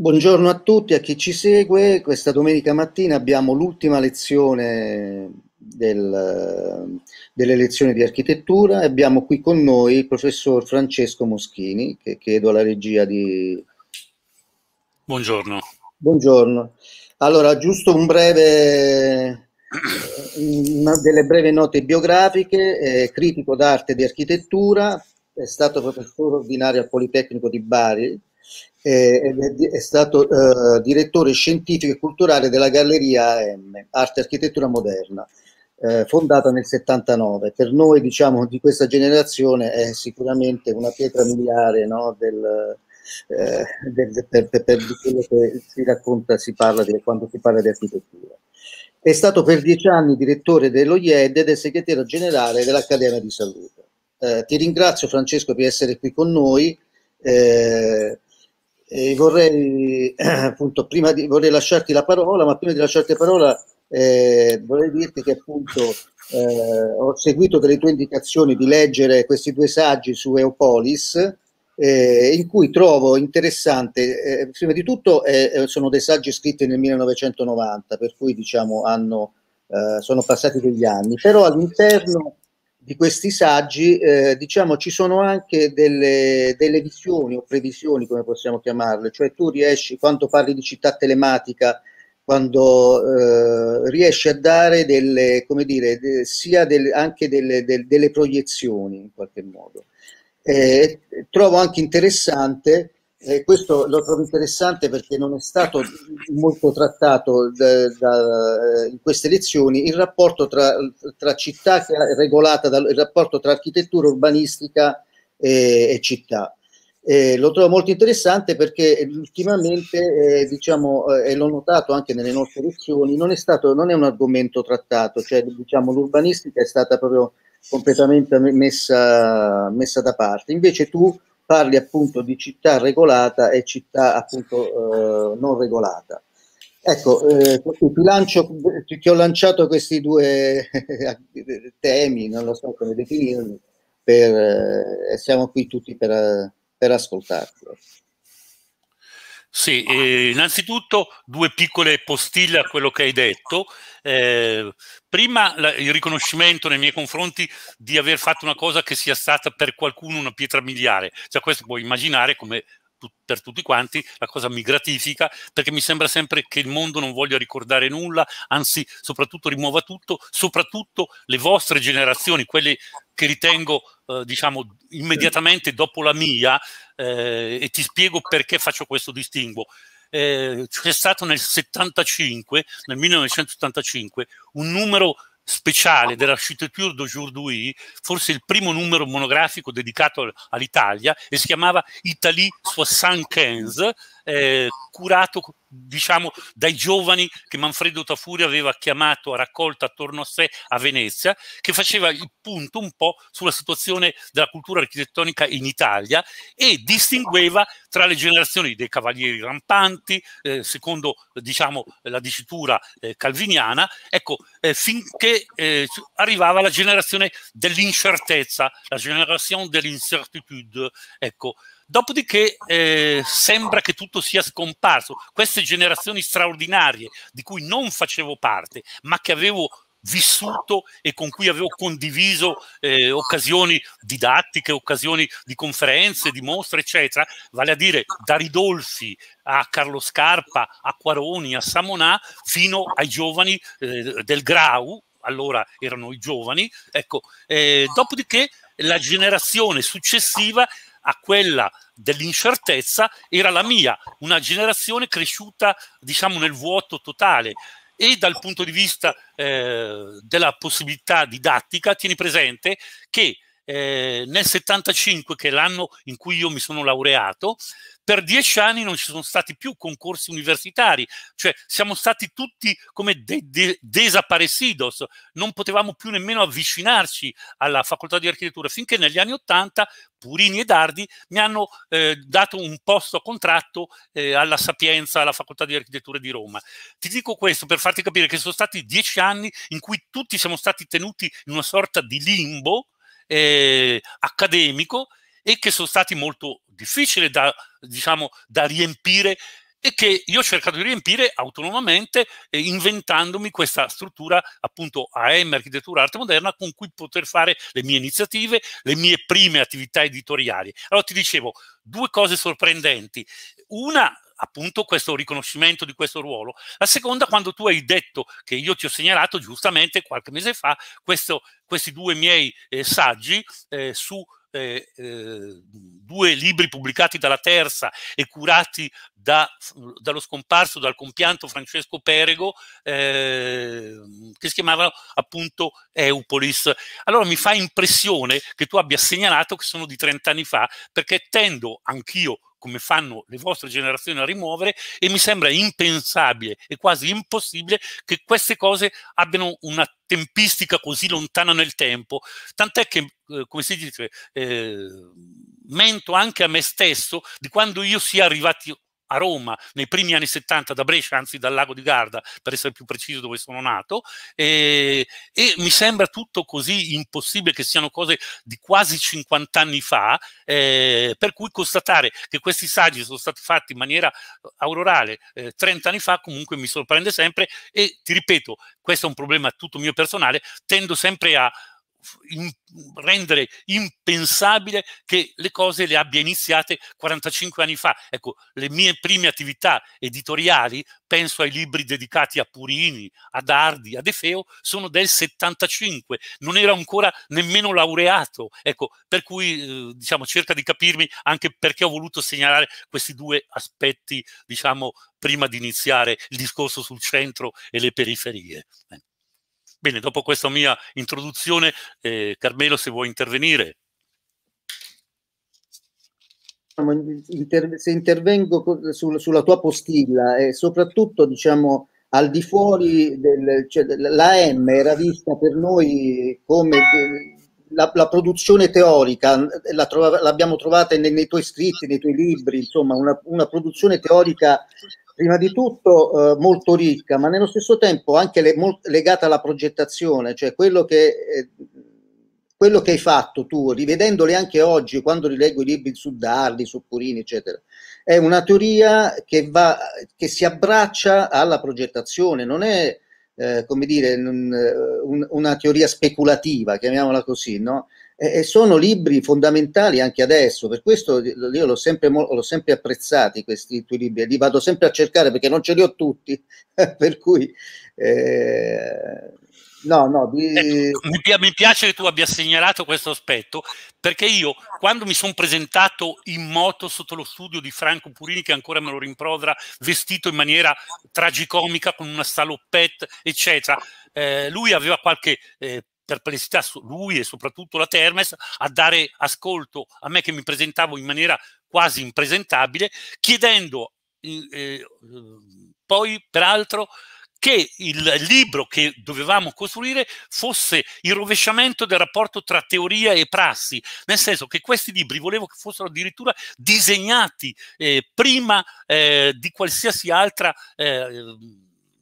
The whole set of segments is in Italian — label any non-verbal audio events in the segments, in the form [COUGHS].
Buongiorno a tutti, a chi ci segue. Questa domenica mattina abbiamo l'ultima lezione del, delle lezioni di architettura e abbiamo qui con noi il professor Francesco Moschini, che chiedo alla regia di... Buongiorno. Buongiorno. Allora, giusto un breve, delle breve note biografiche, eh, critico d'arte e di architettura, è stato professore ordinario al Politecnico di Bari eh, è, stato eh, direttore scientifico e culturale della Galleria AM, Arte e Architettura Moderna, eh, fondata nel 79. Per noi, diciamo, di questa generazione è sicuramente una pietra miliare no, del, eh, del, per, per, per quello che si racconta, si parla di, quando si parla di architettura. È stato per dieci anni direttore dello IED ed è segretario generale dell'Accademia di Salute. Eh, ti ringrazio Francesco per essere qui con noi. Eh, eh, vorrei, [CLEARS THROAT] appunto, prima di, vorrei lasciarti la parola, ma prima di lasciarti la parola eh, vorrei dirti che appunto eh, ho seguito delle tue indicazioni di leggere questi due saggi su Eopolis, eh, in cui trovo interessante, eh, prima di tutto eh, eh, sono dei saggi scritti nel 1990, per cui diciamo hanno, eh, sono passati degli anni, però all'interno di questi saggi, eh, diciamo, ci sono anche delle, delle, visioni o previsioni, come possiamo chiamarle, cioè tu riesci, quando parli di città telematica, quando eh, riesci a dare delle, come dire, de, sia del, anche delle, de, delle, proiezioni in qualche modo. Eh, trovo anche interessante eh, questo lo trovo interessante perché non è stato molto trattato da, da, eh, in queste lezioni il rapporto tra, tra città che è regolata il rapporto tra architettura urbanistica e, e città. Eh, lo trovo molto interessante perché ultimamente, eh, diciamo, eh, e l'ho notato anche nelle nostre lezioni, non è, stato, non è un argomento trattato, cioè diciamo, l'urbanistica è stata proprio completamente messa, messa da parte. Invece tu parli appunto di città regolata e città appunto eh, non regolata. Ecco, eh, ti, lancio, ti, ho lanciato questi due eh, temi, non lo so come definirli, per, eh, siamo qui tutti per, per ascoltarti. Sì, eh, innanzitutto due piccole postille a quello che hai detto. Eh, prima la, il riconoscimento nei miei confronti di aver fatto una cosa che sia stata per qualcuno una pietra miliare. Cioè questo puoi immaginare come per tutti quanti, la cosa mi gratifica perché mi sembra sempre che il mondo non voglia ricordare nulla, anzi soprattutto rimuova tutto, soprattutto le vostre generazioni, quelle che ritengo eh, diciamo immediatamente dopo la mia eh, e ti spiego perché faccio questo distinguo. Eh, c'è stato nel 75, nel 1975, un numero speciale dell'architettura d'aujourd'hui, forse il primo numero monografico dedicato all'Italia, e si chiamava Italie 75, eh, curato diciamo, dai giovani che Manfredo Tafuri aveva chiamato a raccolta attorno a sé a Venezia, che faceva il punto un po' sulla situazione della cultura architettonica in Italia e distingueva tra le generazioni dei cavalieri rampanti, eh, secondo diciamo, la dicitura eh, calviniana, ecco, eh, finché eh, arrivava la generazione dell'incertezza, la generazione dell'incertitude. Ecco, Dopodiché eh, sembra che tutto sia scomparso. Queste generazioni straordinarie di cui non facevo parte, ma che avevo vissuto e con cui avevo condiviso eh, occasioni didattiche, occasioni di conferenze, di mostre, eccetera, vale a dire da Ridolfi a Carlo Scarpa, a Quaroni, a Samonà, fino ai giovani eh, del Grau, allora erano i giovani, ecco, eh, dopodiché la generazione successiva a quella dell'incertezza era la mia, una generazione cresciuta diciamo nel vuoto totale e dal punto di vista eh, della possibilità didattica tieni presente che eh, nel 75, che è l'anno in cui io mi sono laureato, per dieci anni non ci sono stati più concorsi universitari, cioè siamo stati tutti come de de desaparecidos, non potevamo più nemmeno avvicinarci alla facoltà di architettura, finché negli anni Ottanta Purini e Dardi mi hanno eh, dato un posto a contratto eh, alla Sapienza, alla facoltà di architettura di Roma. Ti dico questo per farti capire che sono stati dieci anni in cui tutti siamo stati tenuti in una sorta di limbo, eh, accademico e che sono stati molto difficili da, diciamo, da riempire e che io ho cercato di riempire autonomamente eh, inventandomi questa struttura appunto AM architettura arte moderna con cui poter fare le mie iniziative, le mie prime attività editoriali. Allora ti dicevo due cose sorprendenti. Una appunto questo riconoscimento di questo ruolo. La seconda, quando tu hai detto che io ti ho segnalato giustamente qualche mese fa questo, questi due miei eh, saggi eh, su eh, eh due libri pubblicati dalla terza e curati da, dallo scomparso, dal compianto Francesco Perego, eh, che si chiamava appunto Eupolis. Allora mi fa impressione che tu abbia segnalato che sono di 30 anni fa, perché tendo anch'io come fanno le vostre generazioni a rimuovere e mi sembra impensabile e quasi impossibile che queste cose abbiano una tempistica così lontana nel tempo, tant'è che, eh, come si dice, eh, mento anche a me stesso di quando io sia arrivato a Roma nei primi anni 70 da Brescia, anzi dal lago di Garda, per essere più preciso dove sono nato, e, e mi sembra tutto così impossibile che siano cose di quasi 50 anni fa, eh, per cui constatare che questi saggi sono stati fatti in maniera aurorale eh, 30 anni fa comunque mi sorprende sempre e ti ripeto, questo è un problema tutto mio personale, tendo sempre a in, rendere impensabile che le cose le abbia iniziate 45 anni fa. Ecco, le mie prime attività editoriali, penso ai libri dedicati a Purini, a Dardi, a De Feo, sono del 75, non ero ancora nemmeno laureato. Ecco, per cui eh, diciamo cerca di capirmi anche perché ho voluto segnalare questi due aspetti, diciamo, prima di iniziare il discorso sul centro e le periferie. Bene. Ecco. Bene, dopo questa mia introduzione, eh, Carmelo, se vuoi intervenire. Diciamo, se intervengo sul, sulla tua postilla e soprattutto diciamo al di fuori del, cioè, la M era vista per noi come eh, la, la produzione teorica, eh, la trova, l'abbiamo trovata nei, nei, tuoi scritti, nei tuoi libri, insomma una, una produzione teorica prima di tutto eh, molto ricca, ma nello stesso tempo anche le, molt, legata alla progettazione, cioè quello che, eh, quello che, hai fatto tu, rivedendole anche oggi, quando rileggo i libri su Dardi, su Purini, eccetera, è una teoria che, va, che si abbraccia alla progettazione, non è eh, come dire, eh, un, una teoria speculativa, chiamiamola così, no? e sono libri fondamentali anche adesso, per questo io l'ho sempre, l'ho sempre apprezzati questi tuoi libri, li vado sempre a cercare perché non ce li ho tutti, [LAUGHS] per cui... Eh, no, no, di... ecco, mi piace che tu abbia segnalato questo aspetto, perché io quando mi sono presentato in moto sotto lo studio di Franco Purini, che ancora me lo rimprovera, vestito in maniera tragicomica con una saloppette, eccetera, eh, lui aveva qualche eh, perplessità su lui e soprattutto la Termes a dare ascolto a me che mi presentavo in maniera quasi impresentabile, chiedendo eh, poi peraltro che il libro che dovevamo costruire fosse il rovesciamento del rapporto tra teoria e prassi, nel senso che questi libri volevo che fossero addirittura disegnati eh, prima eh, di qualsiasi altra eh,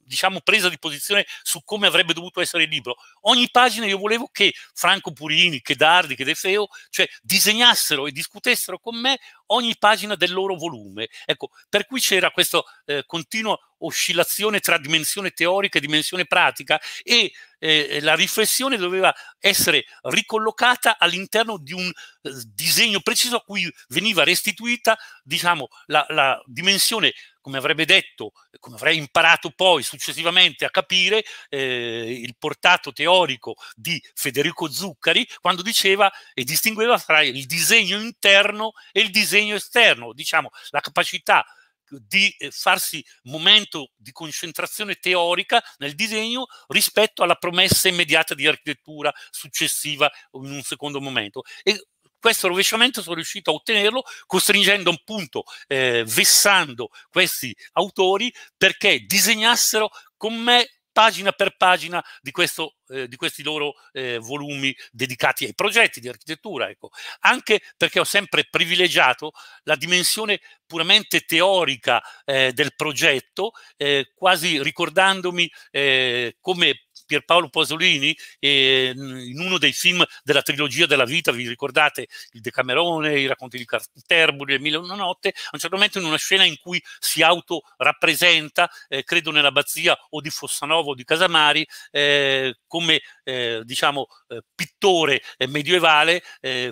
diciamo, presa di posizione su come avrebbe dovuto essere il libro. Ogni pagina io volevo che Franco Purini, che Dardi, che De Feo, cioè disegnassero e discutessero con me ogni pagina del loro volume. Ecco, per cui c'era questa eh, continua oscillazione tra dimensione teorica e dimensione pratica e eh, la riflessione doveva essere ricollocata all'interno di un eh, disegno preciso a cui veniva restituita diciamo, la, la dimensione come avrebbe detto, come avrei imparato poi successivamente a capire eh, il portato teorico di Federico Zuccari quando diceva e distingueva tra il disegno interno e il disegno esterno, diciamo la capacità di eh, farsi momento di concentrazione teorica nel disegno rispetto alla promessa immediata di architettura successiva in un secondo momento. E questo rovesciamento sono riuscito a ottenerlo costringendo appunto, eh, vessando questi autori perché disegnassero con me pagina per pagina di, questo, eh, di questi loro eh, volumi dedicati ai progetti di architettura. Ecco. Anche perché ho sempre privilegiato la dimensione puramente teorica eh, del progetto, eh, quasi ricordandomi eh, come Pierpaolo Pasolini eh, in uno dei film della trilogia della vita, vi ricordate il Decamerone, i racconti di Canterbury, il Mille e una notte, a un certo momento in una scena in cui si autorappresenta, eh, credo nell'abbazia o di Fossanovo o di Casamari, eh, come eh, diciamo eh, pittore eh, medievale,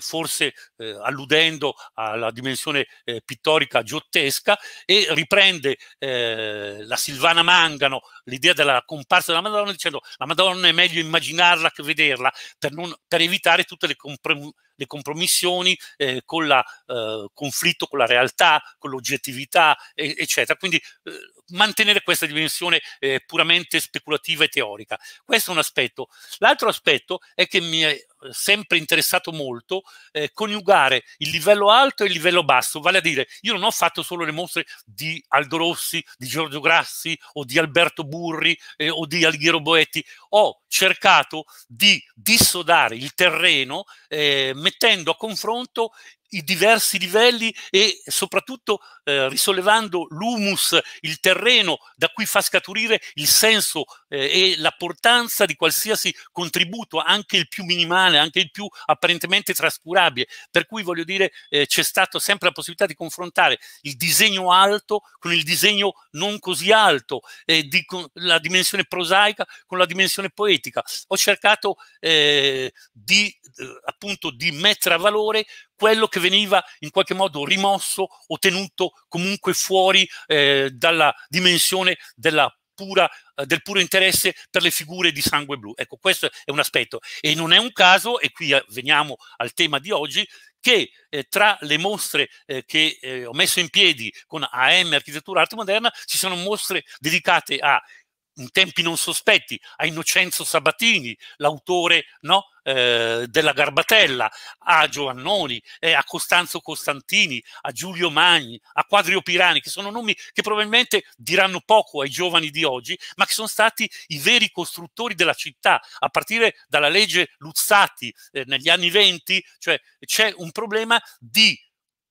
forse alludendo alla dimensione pittorica giottesca e riprende la Silvana Mangano l'idea della comparsa della Madonna dicendo la Madonna è meglio immaginarla che vederla per, non, per evitare tutte le compre, le compromissioni eh, con il eh, conflitto con la realtà, con l'oggettività, e, eccetera. Quindi eh, mantenere questa dimensione eh, puramente speculativa e teorica. Questo è un aspetto. L'altro aspetto è che mi è eh, sempre interessato molto eh, coniugare il livello alto e il livello basso, vale a dire io non ho fatto solo le mostre di Aldo Rossi, di Giorgio Grassi o di Alberto Burri o di Alghero Boetti, ho cercato di dissodare il terreno eh, mettendo a confronto i diversi livelli e soprattutto eh, risollevando l'humus, il terreno da cui fa scaturire il senso eh, e la portanza di qualsiasi contributo, anche il più minimale, anche il più apparentemente trascurabile. Per cui voglio dire, eh, c'è stata sempre la possibilità di confrontare il disegno alto con il disegno non così alto, di, con la dimensione prosaica con la dimensione poetica. Ho cercato eh, di, eh, appunto, di mettere a valore quello che veniva in qualche modo rimosso o tenuto comunque fuori eh, dalla dimensione della Pura, eh, del puro interesse per le figure di sangue blu. Ecco, questo è un aspetto. E non è un caso, e qui eh, veniamo al tema di oggi, che eh, tra le mostre eh, che eh, ho messo in piedi con AM Architettura Arte Moderna ci sono mostre dedicate a in tempi non sospetti a Innocenzo Sabatini, l'autore no, eh, della Garbatella, a Giovannoni, eh, a Costanzo Costantini, a Giulio Magni, a Quadrio Pirani, che sono nomi che probabilmente diranno poco ai giovani di oggi, ma che sono stati i veri costruttori della città, a partire dalla legge Luzzati eh, negli anni venti, cioè c'è un problema di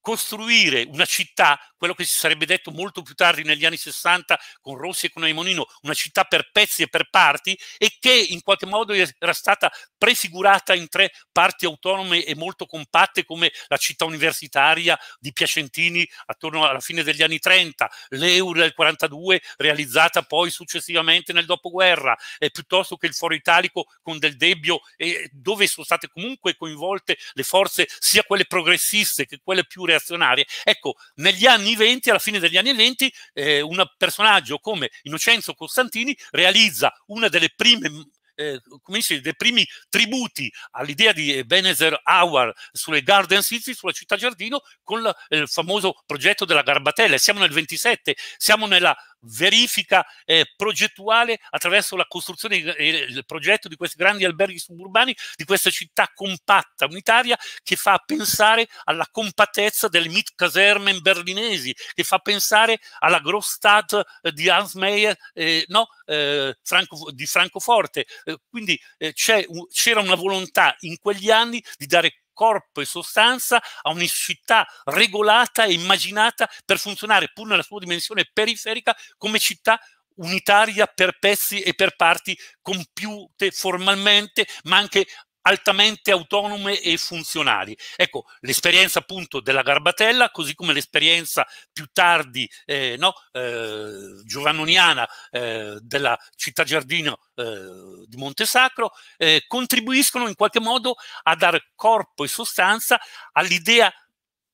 costruire una città, quello che si sarebbe detto molto più tardi negli anni 60 con Rossi e con Aimonino, una città per pezzi e per parti e che in qualche modo era stata prefigurata in tre parti autonome e molto compatte come la città universitaria di Piacentini attorno alla fine degli anni 30, l'Euro del 42 realizzata poi successivamente nel dopoguerra, eh, piuttosto che il Foro Italico con Del Debbio eh, dove sono state comunque coinvolte le forze sia quelle progressiste che quelle più realistiche reazionarie. Ecco, negli anni 20, alla fine degli anni 20, eh, un personaggio come Innocenzo Costantini realizza una delle prime mm, eh, come dice, dei primi tributi all'idea di Benezer Hour sulle Garden City, sulla città giardino, con la, eh, il famoso progetto della Garbatella. Siamo nel 27, siamo nella verifica eh, progettuale attraverso la costruzione e eh, il progetto di questi grandi alberghi suburbani, di questa città compatta, unitaria, che fa pensare alla compattezza del Mitkasermen berlinesi, che fa pensare alla Großstadt eh, di Hans Meyer, eh, no, eh, Franco, di Francoforte. quindi c'era una volontà in quegli anni di dare corpo e sostanza a un'entità regolata e immaginata per funzionare pur nella sua dimensione periferica come città unitaria per pezzi e per parti compiute formalmente, ma anche altamente autonome e funzionali. Ecco, l'esperienza appunto della Garbatella, così come l'esperienza più tardi eh, no, eh, giovannoniana eh, della città giardino eh, di Montesacro, eh, contribuiscono in qualche modo a dare corpo e sostanza all'idea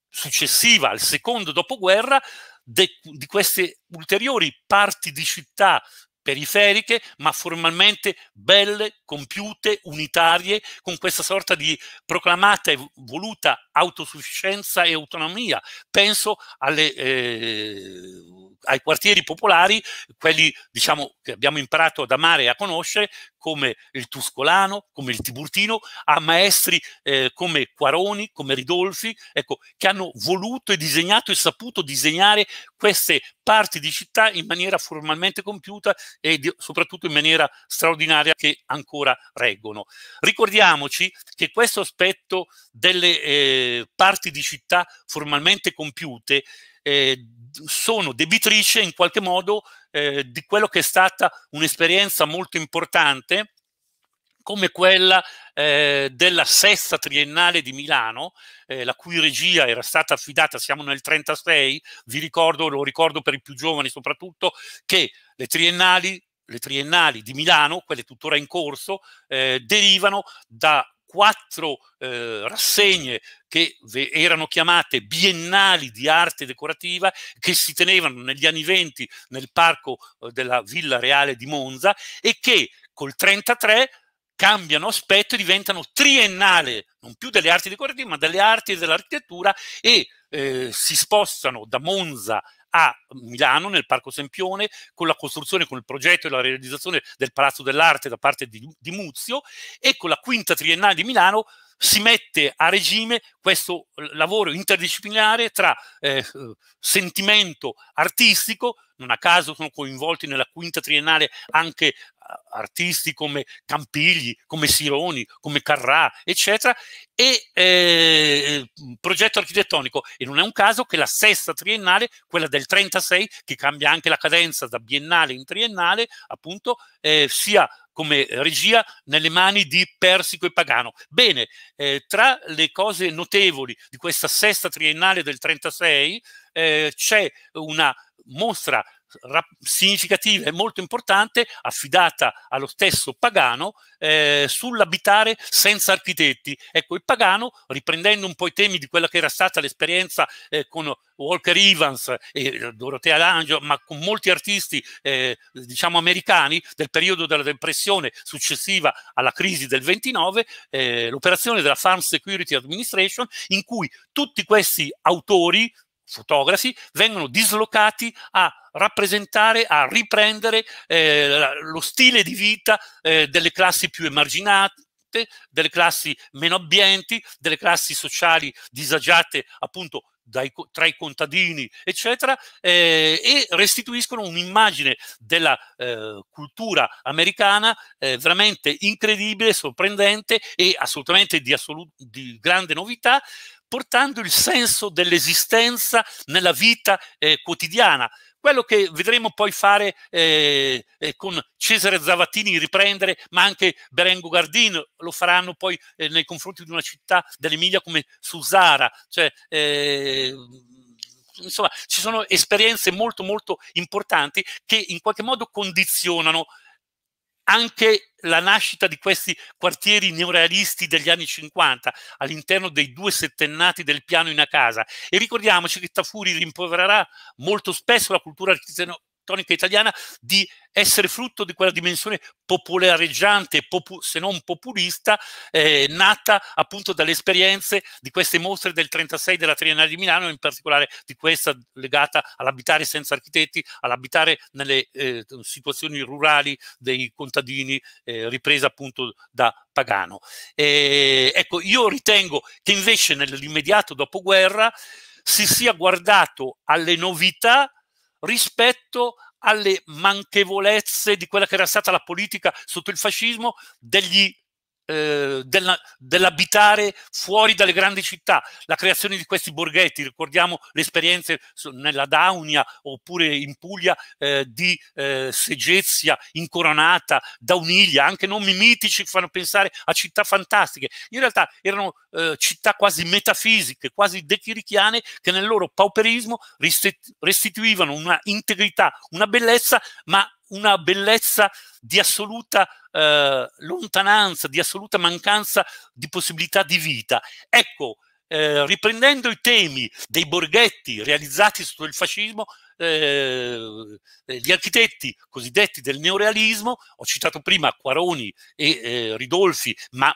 successiva, al secondo dopoguerra, di queste ulteriori parti di città periferiche, ma formalmente belle, compiute, unitarie, con questa sorta di proclamata e voluta autosufficienza e autonomia. Penso alle eh, ai quartieri popolari, quelli diciamo, che abbiamo imparato ad amare e a conoscere, come il Tuscolano, come il Tiburtino, a maestri eh, come Quaroni, come Ridolfi, ecco, che hanno voluto e disegnato e saputo disegnare queste parti di città in maniera formalmente compiuta e di, soprattutto in maniera straordinaria che ancora reggono. Ricordiamoci che questo aspetto delle eh, parti di città formalmente compiute eh, sono debitrice in qualche modo eh, di quello che è stata un'esperienza molto importante come quella eh, della sesta triennale di Milano, eh, la cui regia era stata affidata, siamo nel 1936, vi ricordo, lo ricordo per i più giovani soprattutto, che le triennali, le triennali di Milano, quelle tuttora in corso, eh, derivano da quattro eh, rassegne che erano chiamate biennali di arte decorativa che si tenevano negli anni venti nel parco eh, della Villa Reale di Monza e che col 33 cambiano aspetto e diventano triennale, non più delle arti decorative, ma delle arti e dell'architettura e eh, si spostano da Monza a Milano, nel Parco Sempione, con la costruzione, con il progetto e la realizzazione del Palazzo dell'Arte da parte di, di Muzio e con la quinta triennale di Milano si mette a regime questo lavoro interdisciplinare tra eh, sentimento artistico, non a caso sono coinvolti nella quinta triennale anche artisti come Campigli, come Sironi, come Carrà, eccetera, e eh, progetto architettonico. E non è un caso che la sesta triennale, quella del 36, che cambia anche la cadenza da biennale in triennale, appunto, eh, sia come regia nelle mani di Persico e Pagano. Bene, eh, tra le cose notevoli di questa sesta triennale del 36 eh, c'è una mostra significativa e molto importante, affidata allo stesso Pagano, eh, sull'abitare senza architetti. Ecco, il Pagano, riprendendo un po' i temi di quella che era stata l'esperienza eh, con Walker Evans e eh, Dorotea Langio, ma con molti artisti, eh, diciamo, americani del periodo della depressione successiva alla crisi del 29, eh, l'operazione della Farm Security Administration, in cui tutti questi autori, fotografi vengono dislocati a rappresentare, a riprendere eh, lo stile di vita eh, delle classi più emarginate, delle classi meno abbienti, delle classi sociali disagiate appunto dai, tra i contadini, eccetera, eh, e restituiscono un'immagine della eh, cultura americana eh, veramente incredibile, sorprendente e assolutamente di, assolu- di grande novità, portando il senso dell'esistenza nella vita eh, quotidiana. Quello che vedremo poi fare eh, eh, con Cesare Zavattini riprendere, ma anche Berengo Gardin lo faranno poi eh, nei confronti di una città dell'Emilia come Susara, cioè eh, insomma, ci sono esperienze molto molto importanti che in qualche modo condizionano anche la nascita di questi quartieri neorealisti degli anni 50 all'interno dei due settennati del piano in a casa. E ricordiamoci che Tafuri rimprovererà molto spesso la cultura elettronica italiana di essere frutto di quella dimensione popolareggiante, popu- se non populista, eh, nata appunto dalle esperienze di queste mostre del 36 della Triennale di Milano, in particolare di questa legata all'abitare senza architetti, all'abitare nelle eh, situazioni rurali dei contadini, eh, ripresa appunto da Pagano. E, ecco, io ritengo che invece nell'immediato dopoguerra si sia guardato alle novità rispetto alle manchevolezze di quella che era stata la politica sotto il fascismo degli eh, della, dell'abitare fuori dalle grandi città, la creazione di questi borghetti, ricordiamo le esperienze nella Daunia oppure in Puglia eh, di eh, Segezia, Incoronata, Dauniglia, anche nomi mitici che fanno pensare a città fantastiche. In realtà erano eh, città quasi metafisiche, quasi dechirichiane, che nel loro pauperismo restituivano una integrità, una bellezza, ma una bellezza di assoluta eh, lontananza, di assoluta mancanza di possibilità di vita. Ecco, eh, riprendendo i temi dei borghetti realizzati sotto il fascismo, eh, gli architetti cosiddetti del neorealismo, ho citato prima Quaroni e eh, Ridolfi, ma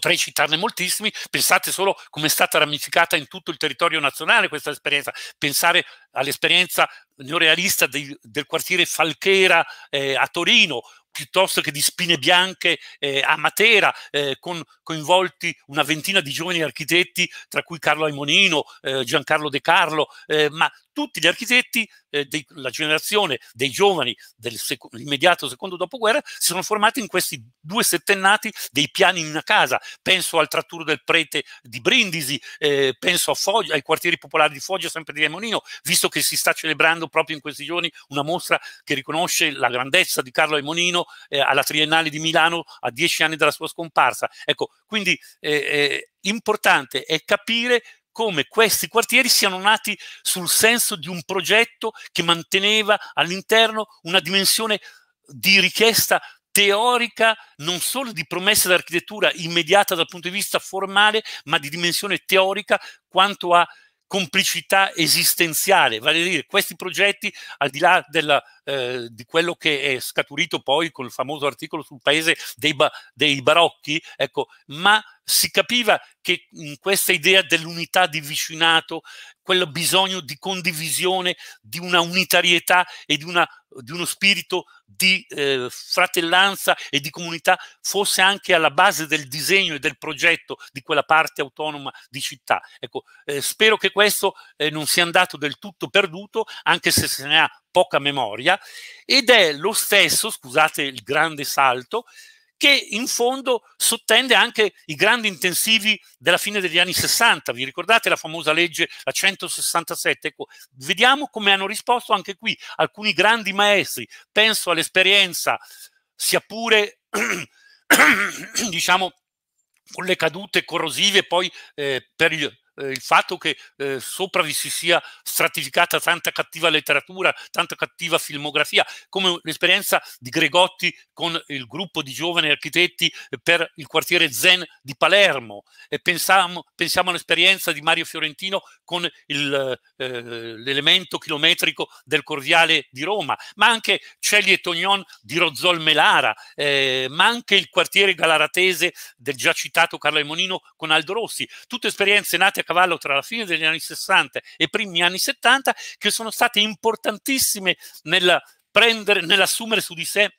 potrei citarne moltissimi, pensate solo come è stata ramificata in tutto il territorio nazionale questa esperienza, pensare all'esperienza neorealista di, del quartiere Falchera eh, a Torino piuttosto che di spine bianche eh, a Matera, eh, con coinvolti una ventina di giovani architetti, tra cui Carlo Aimonino, eh, Giancarlo De Carlo, eh, ma tutti gli architetti eh, della generazione dei giovani dell'immediato sec secondo dopoguerra si sono formati in questi due settennati dei piani in una casa. Penso al tratturo del prete di Brindisi, eh, penso Foggia, ai quartieri popolari di Foggia, sempre di Remonino, visto che si sta celebrando proprio in questi giorni una mostra che riconosce la grandezza di Carlo Aimonino eh, alla Triennale di Milano a dieci anni dalla sua scomparsa. Ecco, quindi eh, eh importante è capire come questi quartieri siano nati sul senso di un progetto che manteneva all'interno una dimensione di richiesta teorica non solo di promessa d'architettura immediata dal punto di vista formale, ma di dimensione teorica quanto a complicità esistenziale, vale a dire questi progetti, al di là della, eh, di quello che è scaturito poi col famoso articolo sul paese dei, ba dei barocchi, ecco, ma si capiva che in questa idea dell'unità di vicinato quel bisogno di condivisione, di una unitarietà e di, una, di uno spirito di eh, fratellanza e di comunità fosse anche alla base del disegno e del progetto di quella parte autonoma di città. Ecco, eh, spero che questo eh, non sia andato del tutto perduto, anche se se ne ha poca memoria, ed è lo stesso, scusate il grande salto, che in fondo sottende anche i grandi intensivi della fine degli anni 60. Vi ricordate la famosa legge, la 167? Ecco, vediamo come hanno risposto anche qui alcuni grandi maestri. Penso all'esperienza, sia pure, [CLEARS THROAT] diciamo, con le cadute corrosive poi eh, per, gli, eh, il fatto che eh, sopra vi si sia stratificata tanta cattiva letteratura, tanta cattiva filmografia, come l'esperienza di Gregotti con il gruppo di giovani architetti per il quartiere Zen di Palermo, e pensiamo, pensiamo all'esperienza di Mario Fiorentino con eh, l'elemento chilometrico del Corviale di Roma, ma anche Celli e Tognon di Rozzol Melara, eh, ma anche il quartiere galaratese del già citato Carlo Emonino con Aldo Rossi, tutte esperienze nate cavallo tra la fine degli anni 60 e i primi anni 70, che sono state importantissime nel prendere, nell'assumere su di sé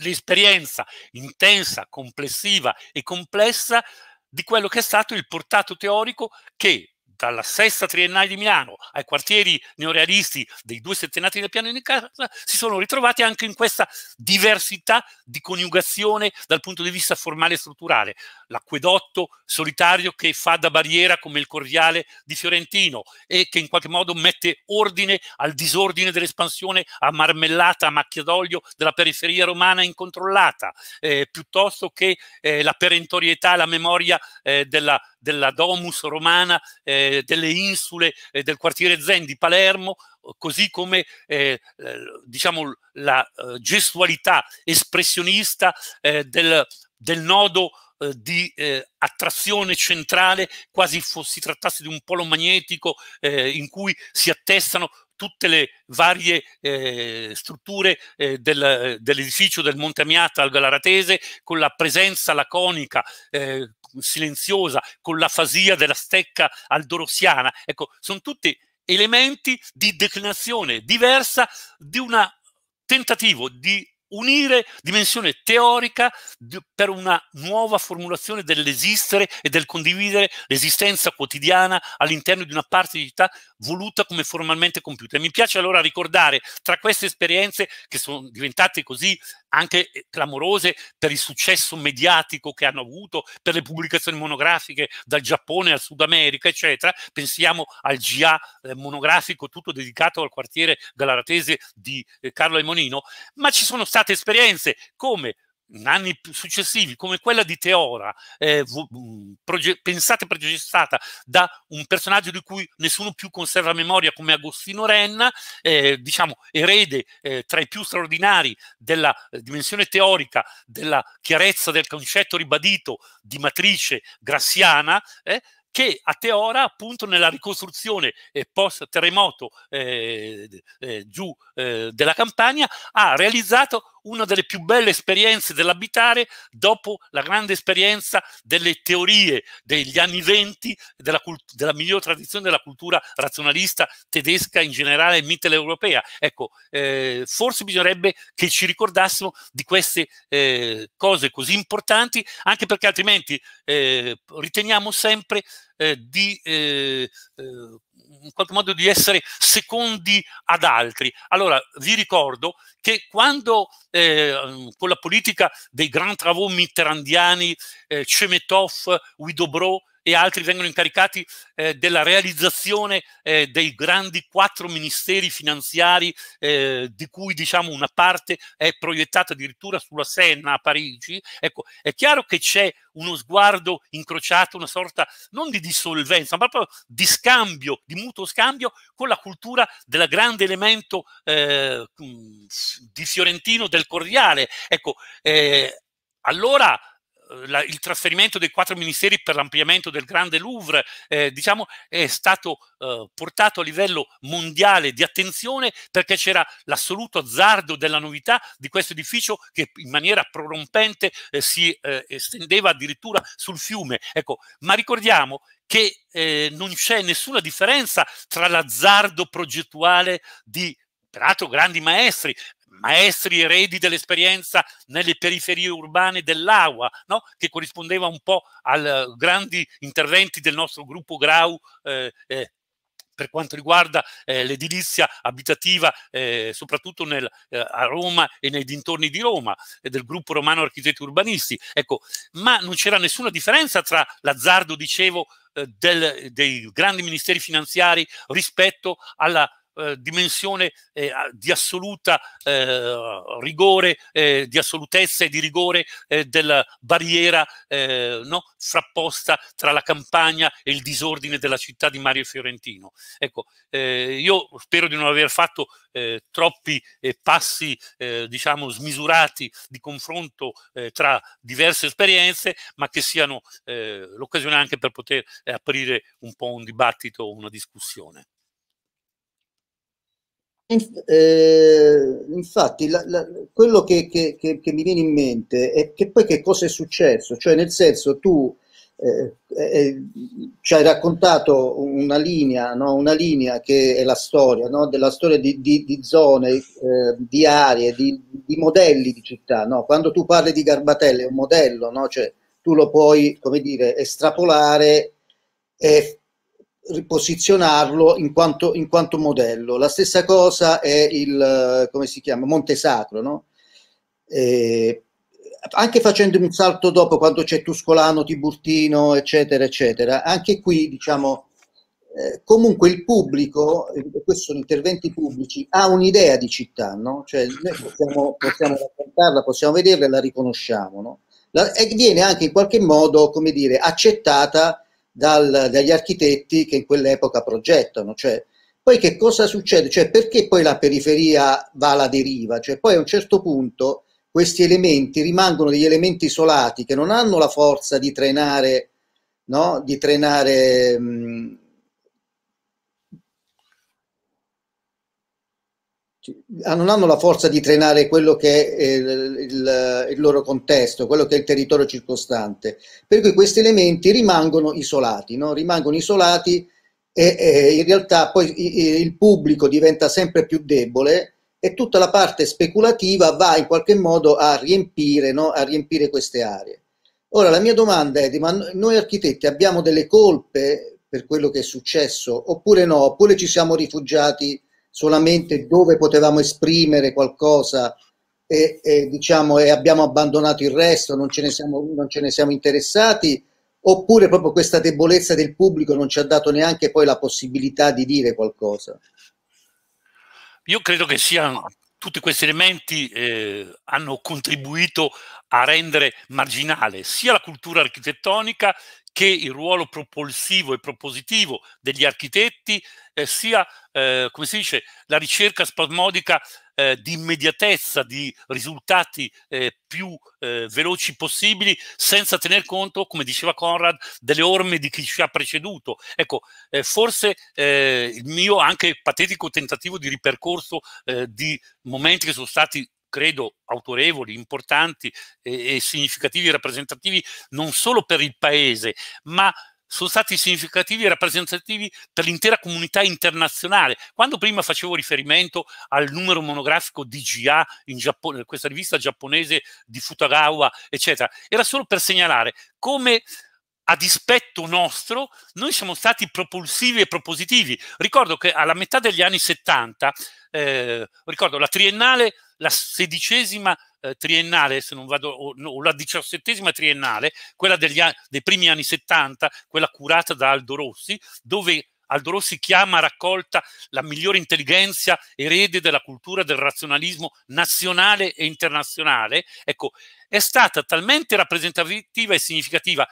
l'esperienza intensa, complessiva e complessa di quello che è stato il portato teorico che dalla sesta triennale di Milano ai quartieri neorealisti dei due settennati del piano di casa, si sono ritrovati anche in questa diversità di coniugazione dal punto di vista formale e strutturale. L'acquedotto solitario che fa da barriera come il Corviale di Fiorentino e che in qualche modo mette ordine al disordine dell'espansione a marmellata, a macchia d'olio della periferia romana incontrollata, eh, piuttosto che eh, la perentorietà e la memoria eh, della della Domus romana, eh, delle insule, eh, del quartiere Zen di Palermo, così come eh, diciamo, la eh, gestualità espressionista eh, del, del, nodo eh, di eh, attrazione centrale, quasi si trattasse di un polo magnetico eh, in cui si attestano tutte le varie eh, strutture eh, del, dell'edificio del Monte Amiata al Galaratese, con la presenza laconica, eh, silenziosa, con la fasia della stecca aldorossiana. Ecco, sono tutti elementi di declinazione diversa di un tentativo di unire dimensione teorica per una nuova formulazione dell'esistere e del condividere l'esistenza quotidiana all'interno di una parte di città voluta come formalmente compiuta. E mi piace allora ricordare tra queste esperienze che sono diventate così anche eh, clamorose per il successo mediatico che hanno avuto, per le pubblicazioni monografiche dal Giappone al Sud America, eccetera. Pensiamo al GA eh, monografico tutto dedicato al quartiere galaratese di eh, Carlo Aimonino, ma ci sono state esperienze come in anni successivi, come quella di Teora, eh, mm, proge pensata e progettata da un personaggio di cui nessuno più conserva memoria come Agostino Renna, eh, diciamo erede eh, tra i più straordinari della eh, dimensione teorica, della chiarezza del concetto ribadito di matrice grassiana, eh, che a Teora, appunto, nella ricostruzione eh, post-terremoto eh, eh, giù della Campania, ha realizzato una delle più belle esperienze dell'abitare dopo la grande esperienza delle teorie degli anni venti, della, della migliore tradizione della cultura razionalista tedesca in generale mitteleuropea. Ecco, eh, forse bisognerebbe che ci ricordassimo di queste eh, cose così importanti, anche perché altrimenti eh, riteniamo sempre eh, di eh, eh, in qualche modo di essere secondi ad altri. Allora, vi ricordo che quando eh, con la politica dei grandi travaux mitterrandiani, eh, Chemetov, Widobro, e altri vengono incaricati eh, della realizzazione eh, dei grandi quattro ministeri finanziari eh, di cui diciamo una parte è proiettata addirittura sulla Senna a Parigi. Ecco, è chiaro che c'è uno sguardo incrociato, una sorta non di dissolvenza, ma proprio di scambio, di mutuo scambio con la cultura del grande elemento eh, di Fiorentino del Corriale. Ecco, eh, allora eh, la, il trasferimento dei quattro ministeri per l'ampliamento del Grande Louvre, eh, diciamo, è stato eh, portato a livello mondiale di attenzione perché c'era l'assoluto azzardo della novità di questo edificio che in maniera prorompente eh, si eh, estendeva addirittura sul fiume. Ecco, ma ricordiamo che eh, non c'è nessuna differenza tra l'azzardo progettuale di peraltro grandi maestri maestri eredi dell'esperienza nelle periferie urbane dell'Aua, no? che corrispondeva un po' ai eh, grandi interventi del nostro gruppo Grau eh, eh, per quanto riguarda eh, l'edilizia abitativa, eh, soprattutto nel, eh, a Roma e nei dintorni di Roma, eh, del gruppo romano architetti urbanisti. Ecco, ma non c'era nessuna differenza tra l'azzardo, dicevo, eh, del, dei grandi ministeri finanziari rispetto alla eh, dimensione eh, di assoluta eh, rigore, eh, di assolutezza e di rigore della barriera no? frapposta tra la campagna e il disordine della città di Mario Fiorentino. Ecco, io spero di non aver fatto troppi passi, diciamo, smisurati di confronto tra diverse esperienze, ma che siano l'occasione anche per poter aprire un po' un dibattito, una discussione. Eh, infatti, la, la, quello che, che, che, che, mi viene in mente è che poi che cosa è successo, cioè nel senso tu eh, eh, eh ci hai raccontato una linea, no? una linea che è la storia, no? della storia di, di, di zone, eh, di aree, di, di, modelli di città. No? Quando tu parli di Garbatelle è un modello, cioè, tu lo puoi come dire, estrapolare e riposizionarlo in quanto, in quanto, modello. La stessa cosa è il, come si chiama, Montesacro, no? Eh, anche facendo un salto dopo, quando c'è Tuscolano, Tiburtino, eccetera, eccetera, anche qui, diciamo, eh, comunque il pubblico, questi sono interventi pubblici, ha un'idea di città, no? Cioè, noi possiamo, possiamo raccontarla, possiamo vederla e la riconosciamo, no? La, e viene anche in qualche modo, come dire, accettata dal, dagli architetti che in quell'epoca progettano. Cioè, poi che cosa succede? Cioè, perché poi la periferia va alla deriva? Cioè, poi a un certo punto questi elementi rimangono degli elementi isolati che non hanno la forza di trenare, no? di trenare mh, Ah, non hanno la forza di trenare quello che è il, eh, il, il, loro contesto, quello che è il territorio circostante. Per cui questi elementi rimangono isolati, no? rimangono isolati e, e, in realtà poi il pubblico diventa sempre più debole e tutta la parte speculativa va in qualche modo a riempire, no? a riempire queste aree. Ora la mia domanda è, ma noi architetti abbiamo delle colpe per quello che è successo oppure no? Oppure ci siamo rifugiati? solamente dove potevamo esprimere qualcosa e, e, diciamo, e abbiamo abbandonato il resto, non ce, ne siamo, non ce ne siamo interessati, oppure proprio questa debolezza del pubblico non ci ha dato neanche poi la possibilità di dire qualcosa? Io credo che siano tutti questi elementi eh, hanno contribuito a rendere marginale sia la cultura architettonica che il ruolo propulsivo e propositivo degli architetti eh, sia, eh, come si dice, la ricerca spasmodica eh, di immediatezza, di risultati eh, più eh, veloci possibili, senza tener conto, come diceva Conrad, delle orme di chi ci ha preceduto. Ecco, eh, forse il mio anche patetico tentativo di ripercorso di momenti che sono stati credo autorevoli, importanti e, e significativi, rappresentativi non solo per il paese, ma per sono stati significativi e rappresentativi per l'intera comunità internazionale. Quando prima facevo riferimento al numero monografico di GA in Giappone, questa rivista giapponese di Futagawa, eccetera, era solo per segnalare come a dispetto nostro, noi siamo stati propulsivi e propositivi. Ricordo che alla metà degli anni 70, eh, ricordo la triennale, la sedicesima eh, triennale, se non vado, o, no, la diciassettesima triennale, quella degli, dei primi anni 70, quella curata da Aldo Rossi, dove Aldo Rossi chiama raccolta la migliore intelligenza erede della cultura del razionalismo nazionale e internazionale, ecco, è stata talmente rappresentativa e significativa,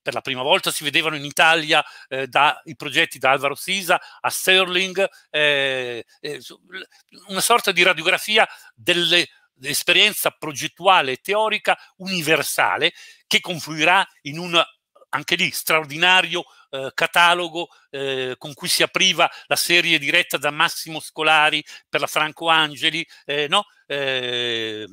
per la prima volta si vedevano in Italia eh, da, i progetti da Alvaro Sisa a Sterling, eh, eh, una sorta di radiografia delle esperienza progettuale e teorica universale che confluirà in un anche lì straordinario eh, catalogo eh, con cui si apriva la serie diretta da Massimo Scolari per la Franco Angeli, eh, no? 15,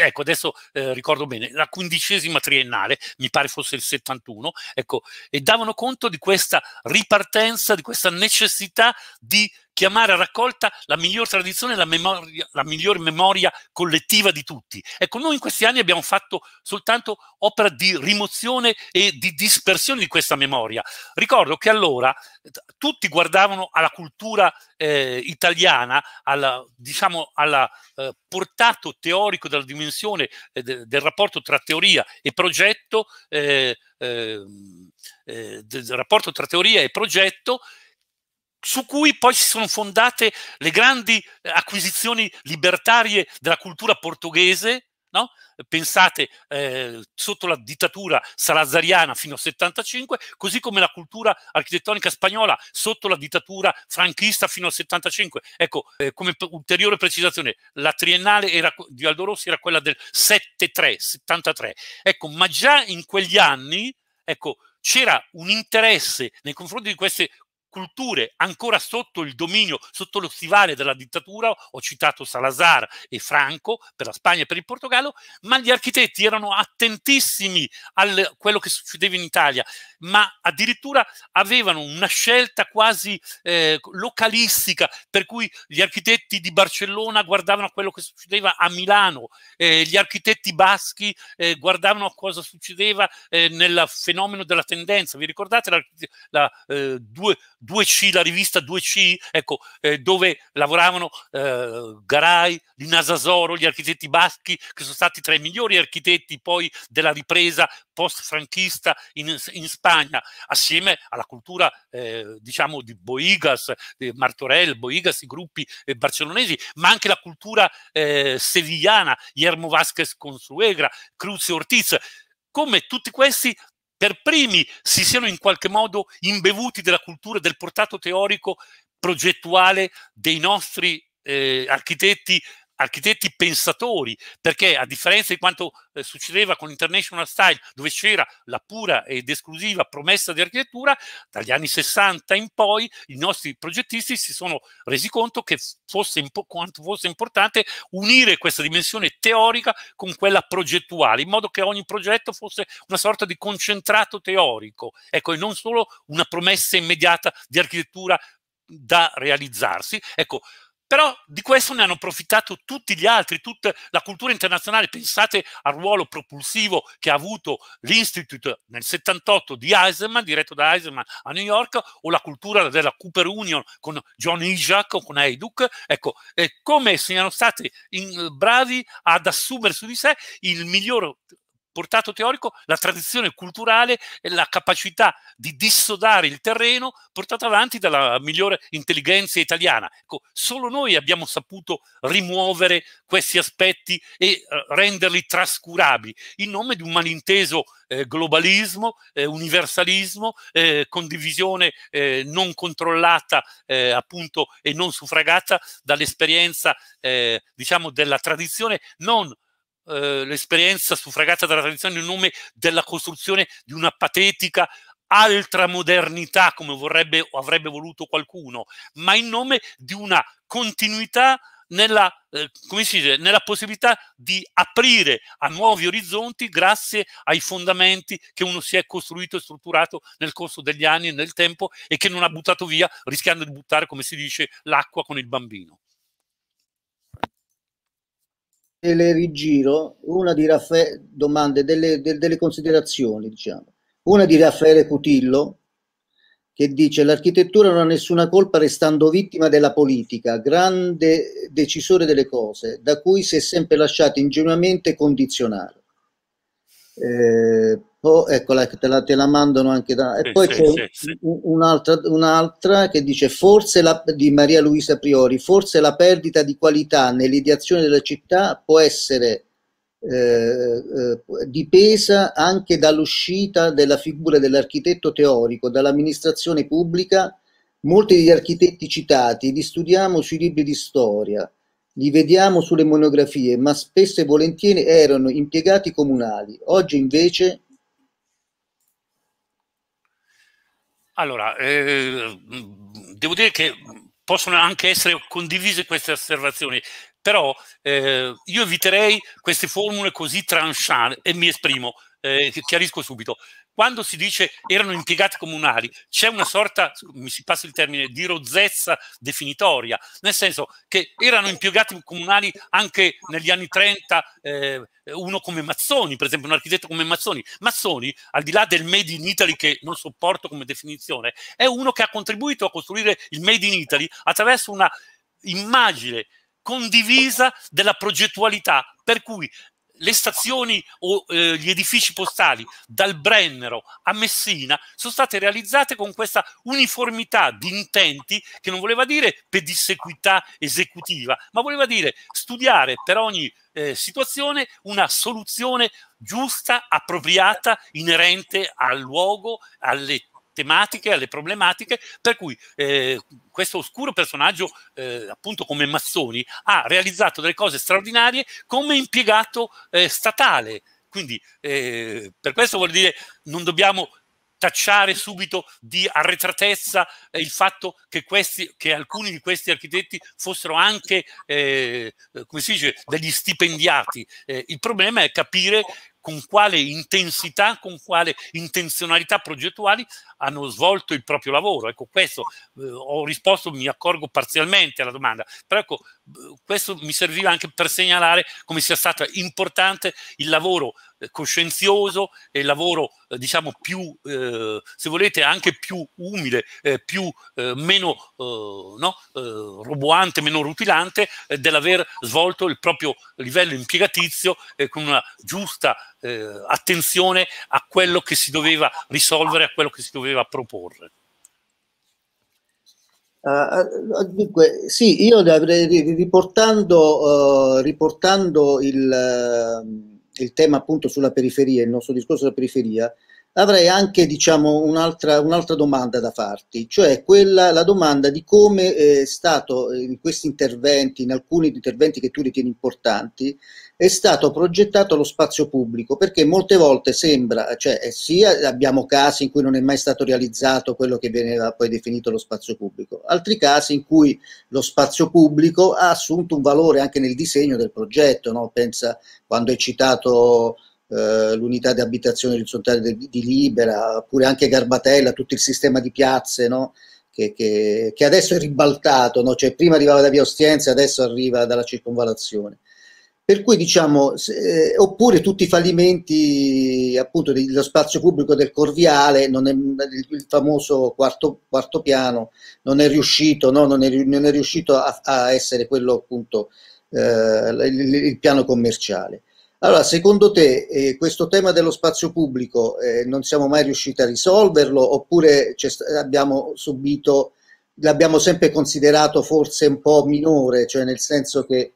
ehm, ecco, adesso eh, ricordo bene, la quindicesima triennale, mi pare fosse il 71, ecco, e davano conto di questa ripartenza, di questa necessità di chiamare a raccolta la miglior tradizione, la, memoria, la miglior memoria collettiva di tutti. Ecco, noi in questi anni abbiamo fatto soltanto opera di rimozione e di dispersione di questa memoria. Ricordo che allora eh, tutti guardavano alla cultura eh, italiana, al diciamo, alla, eh, portato teorico della dimensione eh, de, del rapporto tra teoria e progetto, eh, ehm, eh, del rapporto tra teoria e progetto su cui poi si sono fondate le grandi eh, acquisizioni libertarie della cultura portoghese, no? pensate eh, sotto la dittatura salazariana fino al 75, così come la cultura architettonica spagnola sotto la dittatura franchista fino al 75. Ecco, eh, come ulteriore precisazione, la triennale era, di Aldo Rossi era quella del 73, 73. Ecco, ma già in quegli anni, ecco, c'era un interesse nei confronti di queste culture ancora sotto il dominio, sotto lo stivale della dittatura, ho citato Salazar e Franco per la Spagna e per il Portogallo, ma gli architetti erano attentissimi a quello che succedeva in Italia, ma addirittura avevano una scelta quasi eh, localistica, per cui gli architetti di Barcellona guardavano a quello che succedeva a Milano, eh, gli architetti baschi eh, guardavano a cosa succedeva eh, nel fenomeno della tendenza. Vi ricordate la, la eh, due, 2C, la rivista 2C, ecco, eh, dove lavoravano eh, Garai, Linasasoro, gli architetti baschi, che sono stati tra i migliori architetti poi della ripresa post-franchista in, in, Spagna, assieme alla cultura, eh, diciamo, di Boigas, eh, Martorell, Boigas, i gruppi eh, barcellonesi, ma anche la cultura eh, sevillana, Guillermo Vasquez Consuegra, Cruzio Ortiz, come tutti questi per primi si siano in qualche modo imbevuti della cultura, del portato teorico progettuale dei nostri eh, architetti architetti pensatori, perché a differenza di quanto eh, succedeva con l'International Style, dove c'era la pura ed esclusiva promessa di architettura, dagli anni 60 in poi i nostri progettisti si sono resi conto che fosse quanto fosse importante unire questa dimensione teorica con quella progettuale, in modo che ogni progetto fosse una sorta di concentrato teorico, ecco, e non solo una promessa immediata di architettura da realizzarsi. Ecco, però di questo ne hanno approfittato tutti gli altri, tutta la cultura internazionale. Pensate al ruolo propulsivo che ha avuto l'Institute nel 78 di Eisenman, diretto da Eisenman a New York, o la cultura della Cooper Union con John Isaac o con Heyduk. Ecco, eh, come siano stati in, bravi ad assumere su di sé il miglior portato teorico, la tradizione culturale e la capacità di dissodare il terreno portata avanti dalla migliore intelligenza italiana. Ecco, solo noi abbiamo saputo rimuovere questi aspetti e uh, renderli trascurabili in nome di un malinteso eh, globalismo, eh, universalismo, eh, condivisione eh, non controllata eh, appunto e non suffragata dall'esperienza diciamo della tradizione non eh, l'esperienza suffragata dalla tradizione in nome della costruzione di una patetica altra modernità come vorrebbe o avrebbe voluto qualcuno, ma in nome di una continuità nella, eh, dice, nella, possibilità di aprire a nuovi orizzonti grazie ai fondamenti che uno si è costruito e strutturato nel corso degli anni e nel tempo e che non ha buttato via rischiando di buttare, come si dice, l'acqua con il bambino le rigiro una di Raffaele domande delle, de, delle considerazioni diciamo una di Raffaele Cutillo che dice l'architettura non ha nessuna colpa restando vittima della politica grande decisore delle cose da cui si è sempre lasciato ingenuamente condizionare eh, poi, eccola, te la, te la mandano anche da... E sì, poi sì, c'è sì, un'altra, un'altra, che dice forse la, di Maria Luisa Priori, forse la perdita di qualità nell'ideazione della città può essere eh, eh, dipesa anche dall'uscita della figura dell'architetto teorico, dall'amministrazione pubblica. Molti degli architetti citati li studiamo sui libri di storia li vediamo sulle monografie, ma spesso e volentieri erano impiegati comunali. Oggi invece Allora, eh, devo dire che possono anche essere condivise queste osservazioni, però eh, io eviterei queste formule così tranciate e mi esprimo, eh, chiarisco subito quando si dice erano impiegati comunali, c'è una sorta, mi si passa il termine, di rozzezza definitoria, nel senso che erano impiegati comunali anche negli anni 30, eh, uno come Mazzoni, per esempio un architetto come Mazzoni. Mazzoni, al di là del Made in Italy che non sopporto come definizione, è uno che ha contribuito a costruire il Made in Italy attraverso una immagine condivisa della progettualità, per cui le stazioni o eh, gli edifici postali dal Brennero a Messina sono state realizzate con questa uniformità di intenti che non voleva dire pedissequità esecutiva, ma voleva dire studiare per ogni eh, situazione una soluzione giusta, appropriata, inerente al luogo, alle tematiche, alle problematiche, per cui eh, questo oscuro personaggio, eh, appunto come Mazzoni, ha realizzato delle cose straordinarie come impiegato eh, statale. Quindi eh, per questo vuol dire non dobbiamo tacciare subito di arretratezza eh, il fatto che, questi, che, alcuni di questi architetti fossero anche, eh, come si dice, degli stipendiati. Eh, il problema è capire con quale intensità, con quale intenzionalità progettuali hanno svolto il proprio lavoro. Ecco, questo eh, ho risposto, mi accorgo parzialmente alla domanda, però ecco, questo mi serviva anche per segnalare come sia stato importante il lavoro eh, coscienzioso e il lavoro eh, diciamo più eh, se volete anche più umile eh, più eh, meno eh, no, roboante meno rutilante dell'aver svolto il proprio livello impiegatizio con una giusta attenzione a quello che si doveva risolvere a quello che si doveva proporre Uh, dunque, sì, io riportando, uh, riportando il, uh, il, tema appunto sulla periferia, il nostro discorso sulla periferia, avrei anche diciamo, un'altra, un'altra, domanda da farti, cioè quella, la domanda di come è stato in questi interventi, in alcuni interventi che tu ritieni importanti, è stato progettato lo spazio pubblico, perché molte volte sembra, cioè eh, sia abbiamo casi in cui non è mai stato realizzato quello che veniva poi definito lo spazio pubblico, altri casi in cui lo spazio pubblico ha assunto un valore anche nel disegno del progetto, no? pensa quando è citato eh, l'unità di abitazione orizzontale di, Libera, oppure anche Garbatella, tutto il sistema di piazze no? che, che, che, adesso è ribaltato, no? cioè prima arrivava da via Ostiense, adesso arriva dalla circonvalazione. Per cui diciamo, eh, oppure tutti i fallimenti appunto dello spazio pubblico del Corviale, non è, il famoso quarto, quarto piano, non è riuscito, no? non, è, non è riuscito a, a, essere quello appunto eh, il, il, piano commerciale. Allora, secondo te eh, questo tema dello spazio pubblico eh, non siamo mai riusciti a risolverlo oppure abbiamo subito, l'abbiamo sempre considerato forse un po' minore, cioè nel senso che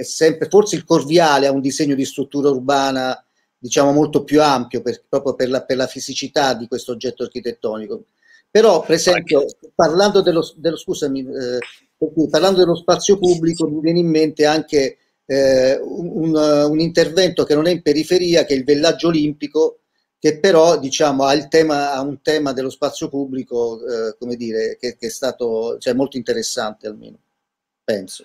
è sempre, forse il Corviale ha un disegno di struttura urbana diciamo molto più ampio per, proprio per la, per la, fisicità di questo oggetto architettonico. Però, per esempio, parlando dello, dello, scusami, eh, parlando dello spazio pubblico, mi viene in mente anche eh, un, un, intervento che non è in periferia, che è il Villaggio Olimpico, che però diciamo, ha, tema, ha, un tema dello spazio pubblico, eh, come dire, che, che è stato cioè, molto interessante almeno, penso.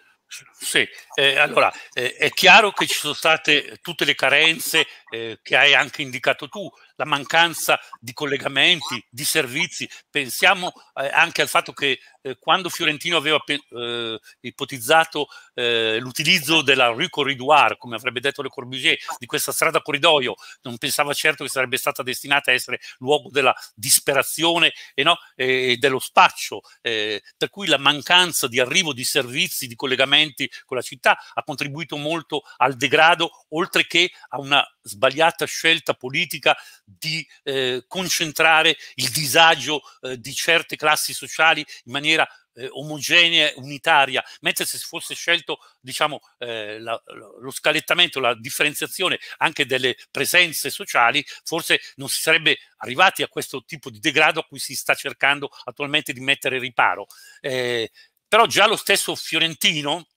Sì, eh, allora eh, è chiaro che ci sono state tutte le carenze eh, che hai anche indicato tu, la mancanza di collegamenti, di servizi. Pensiamo eh, anche al fatto che eh, quando Fiorentino aveva eh, ipotizzato eh, l'utilizzo della Rue Corridor, come avrebbe detto Le Corbusier, di questa strada corridoio, non pensava certo che sarebbe stata destinata a essere luogo della disperazione e, no, e dello spaccio, eh, per cui la mancanza di arrivo di servizi, di collegamenti con la città ha contribuito molto al degrado, oltre che a una sbagliata scelta politica di eh, concentrare il disagio eh, di certe classi sociali in maniera eh, omogenea, unitaria, mentre se si fosse scelto diciamo, eh, la, lo scalettamento, la differenziazione anche delle presenze sociali, forse non si sarebbe arrivati a questo tipo di degrado a cui si sta cercando attualmente di mettere riparo. Eh, però già lo stesso Fiorentino,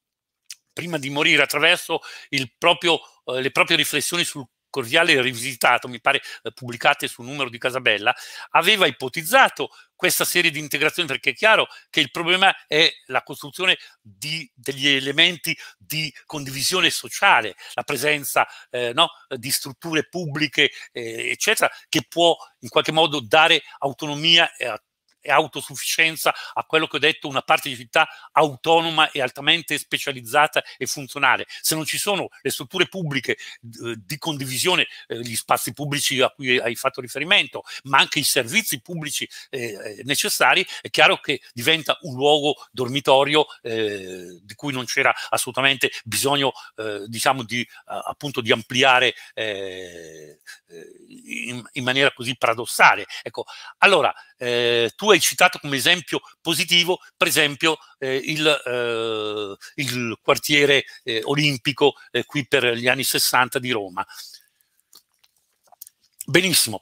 prima di morire attraverso proprio, eh, le proprie riflessioni sul Corviale rivisitato, mi pare eh, pubblicate su numero di Casabella, aveva ipotizzato questa serie di integrazioni, perché è chiaro che il problema è la costruzione di, degli elementi di condivisione sociale, la presenza eh, no, di strutture pubbliche, eh, eccetera, che può in qualche modo dare autonomia eh, a e autosufficienza a quello che ho detto, una parte di città autonoma e altamente specializzata e funzionale. Se non ci sono le strutture pubbliche eh, di condivisione, eh, gli spazi pubblici a cui hai fatto riferimento, ma anche i servizi pubblici eh, necessari, è chiaro che diventa un luogo dormitorio di cui non c'era assolutamente bisogno, diciamo, di, appunto, di ampliare in, maniera così paradossale. Ecco, allora, eh, tu hai citato come esempio positivo, per esempio, eh, il, eh, il, quartiere eh, olimpico eh, qui per gli anni 60 di Roma. Benissimo.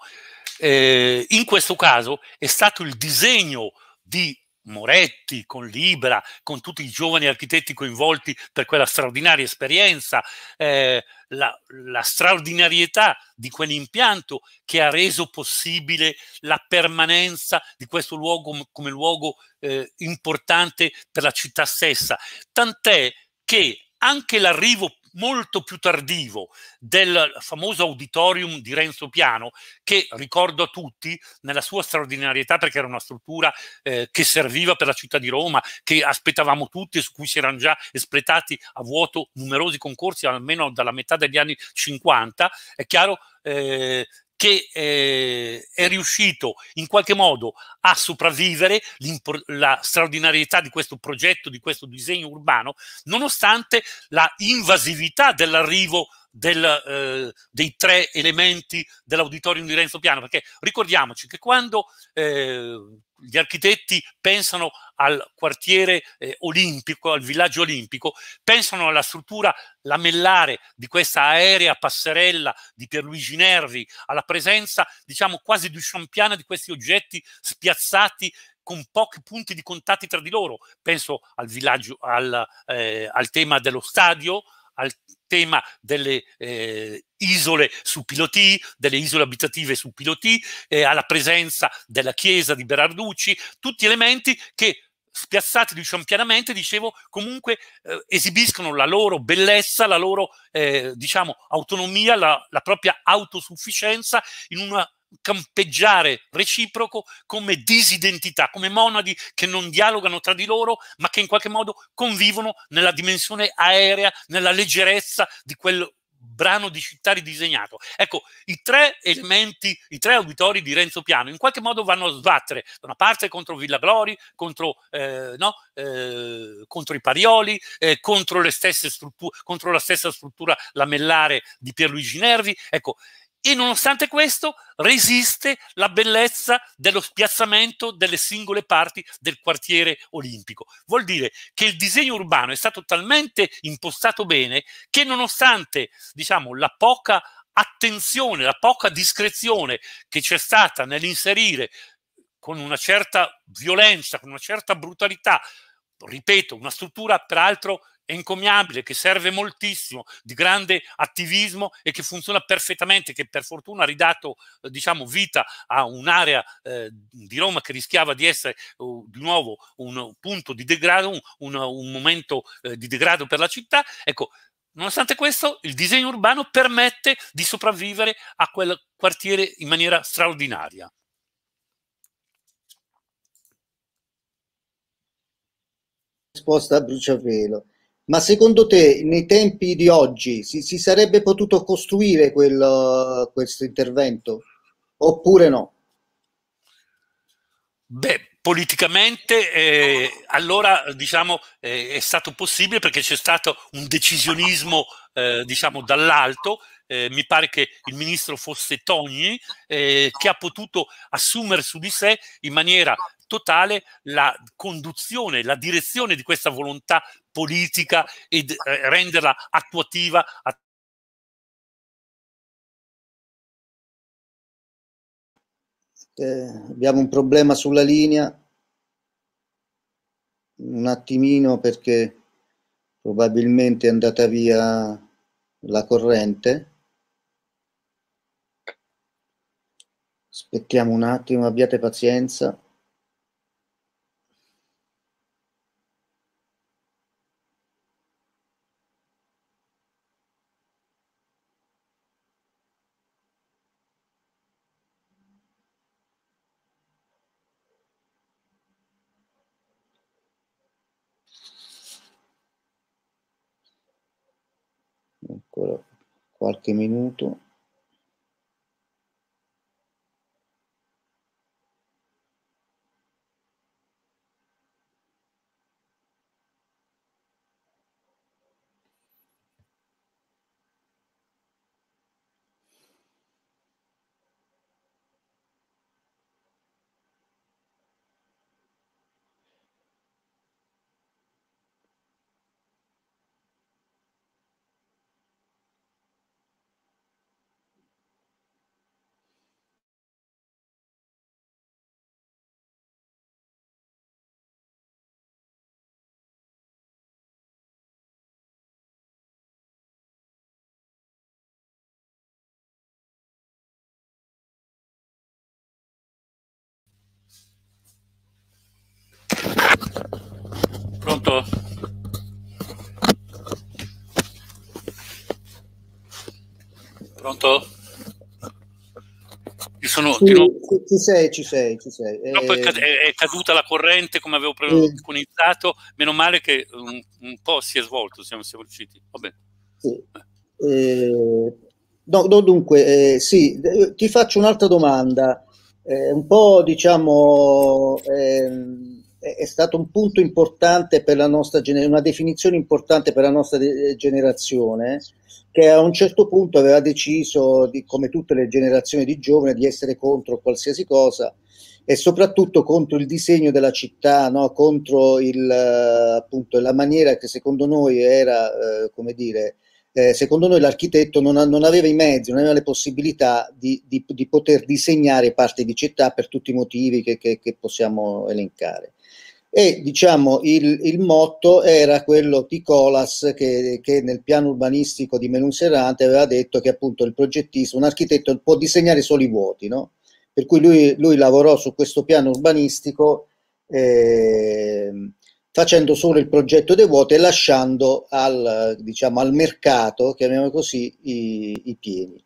in questo caso è stato il disegno di Moretti, con Libra, con tutti i giovani architetti coinvolti per quella straordinaria esperienza, eh, la, la, straordinarietà di quell'impianto che ha reso possibile la permanenza di questo luogo come luogo eh, importante per la città stessa. Tant'è che anche l'arrivo molto più tardivo del famoso auditorium di Renzo Piano, che ricordo a tutti nella sua straordinarietà, perché era una struttura eh, che serviva per la città di Roma, che aspettavamo tutti e su cui si erano già espletati a vuoto numerosi concorsi, almeno dalla metà degli anni 50, è chiaro eh, che eh, è riuscito in qualche modo a sopravvivere la straordinarietà di questo progetto, di questo disegno urbano, nonostante la invasività dell'arrivo del, eh, dei tre elementi dell'auditorium di Renzo Piano, perché ricordiamoci che quando eh, gli architetti pensano al quartiere eh, olimpico, al villaggio olimpico, pensano alla struttura lamellare di questa aerea passerella di Pierluigi Nervi, alla presenza, diciamo, quasi di champiana di questi oggetti spiazzati con pochi punti di contatto tra di loro. Penso al villaggio, al, eh, al tema dello stadio, al tema delle eh, isole su Piloti, delle isole abitative su Piloti, eh, alla presenza della chiesa di Berarducci, tutti elementi che spiazzati diciampianamente, dicevo, comunque eh, esibiscono la loro bellezza, la loro, eh, diciamo, autonomia, la, la, propria autosufficienza in una campeggiare reciproco come disidentità, come monadi che non dialogano tra di loro, ma che in qualche modo convivono nella dimensione aerea, nella leggerezza di quel brano di città ridisegnato. Ecco, i tre elementi, i tre auditori di Renzo Piano in qualche modo vanno a sbattere da una parte contro Villa Glori, contro, eh, no, eh, contro i Parioli, eh, contro, contro, la stessa struttura lamellare di Pierluigi Nervi. Ecco, e nonostante questo resiste la bellezza dello spiazzamento delle singole parti del quartiere olimpico. Vuol dire che il disegno urbano è stato talmente impostato bene che nonostante diciamo, la poca attenzione, la poca discrezione che c'è stata nell'inserire con una certa violenza, con una certa brutalità, ripeto, una struttura peraltro encomiabile, che serve moltissimo, di grande attivismo e che funziona perfettamente, che per fortuna ha ridato eh, diciamo, vita a un'area eh, di Roma che rischiava di essere oh, di nuovo un punto di degrado, un, un, un momento eh, di degrado per la città. Ecco, nonostante questo, il disegno urbano permette di sopravvivere a quel quartiere in maniera straordinaria. risposta a bruciapelo. Ma secondo te nei tempi di oggi si, si sarebbe potuto costruire quel, questo intervento oppure no? Beh, politicamente eh, allora diciamo eh, è stato possibile perché c'è stato un decisionismo eh, diciamo dall'alto eh, mi pare che il ministro fosse Togni eh, che ha potuto assumere su di sé in maniera totale la conduzione, la direzione di questa volontà politica e eh, renderla attuativa eh, abbiamo un problema sulla linea un attimino perché probabilmente è andata via la corrente aspettiamo un attimo abbiate pazienza qualche minuto pronto? Pronto? Io sono sì, di ci sei, ci sei, ci sei. Eh... È, è, caduta la corrente come avevo preconizzato, eh. meno male che un, un, po' si è svolto, siamo, siamo riusciti. Sì. Eh, no, no, dunque, eh, sì, eh, ti faccio un'altra domanda, eh, un po' diciamo... Ehm è stato un punto importante per la nostra generazione, una definizione importante per la nostra de- eh, generazione, che a un certo punto aveva deciso, di, come tutte le generazioni di giovani, di essere contro qualsiasi cosa e soprattutto contro il disegno della città, no? contro il, eh, appunto, la maniera che secondo noi era, eh, come dire, eh, secondo noi l'architetto non, non, aveva i mezzi, non aveva le possibilità di, di, di, poter disegnare parti di città per tutti i motivi che, che, che possiamo elencare e diciamo il, il, motto era quello di Colas che, che nel piano urbanistico di Menun Serrante aveva detto che appunto il progettista, un architetto può disegnare solo i vuoti, no? per cui lui, lui lavorò su questo piano urbanistico eh, facendo solo il progetto dei vuoti e lasciando al, diciamo, al mercato, chiamiamolo così, i, i pieni.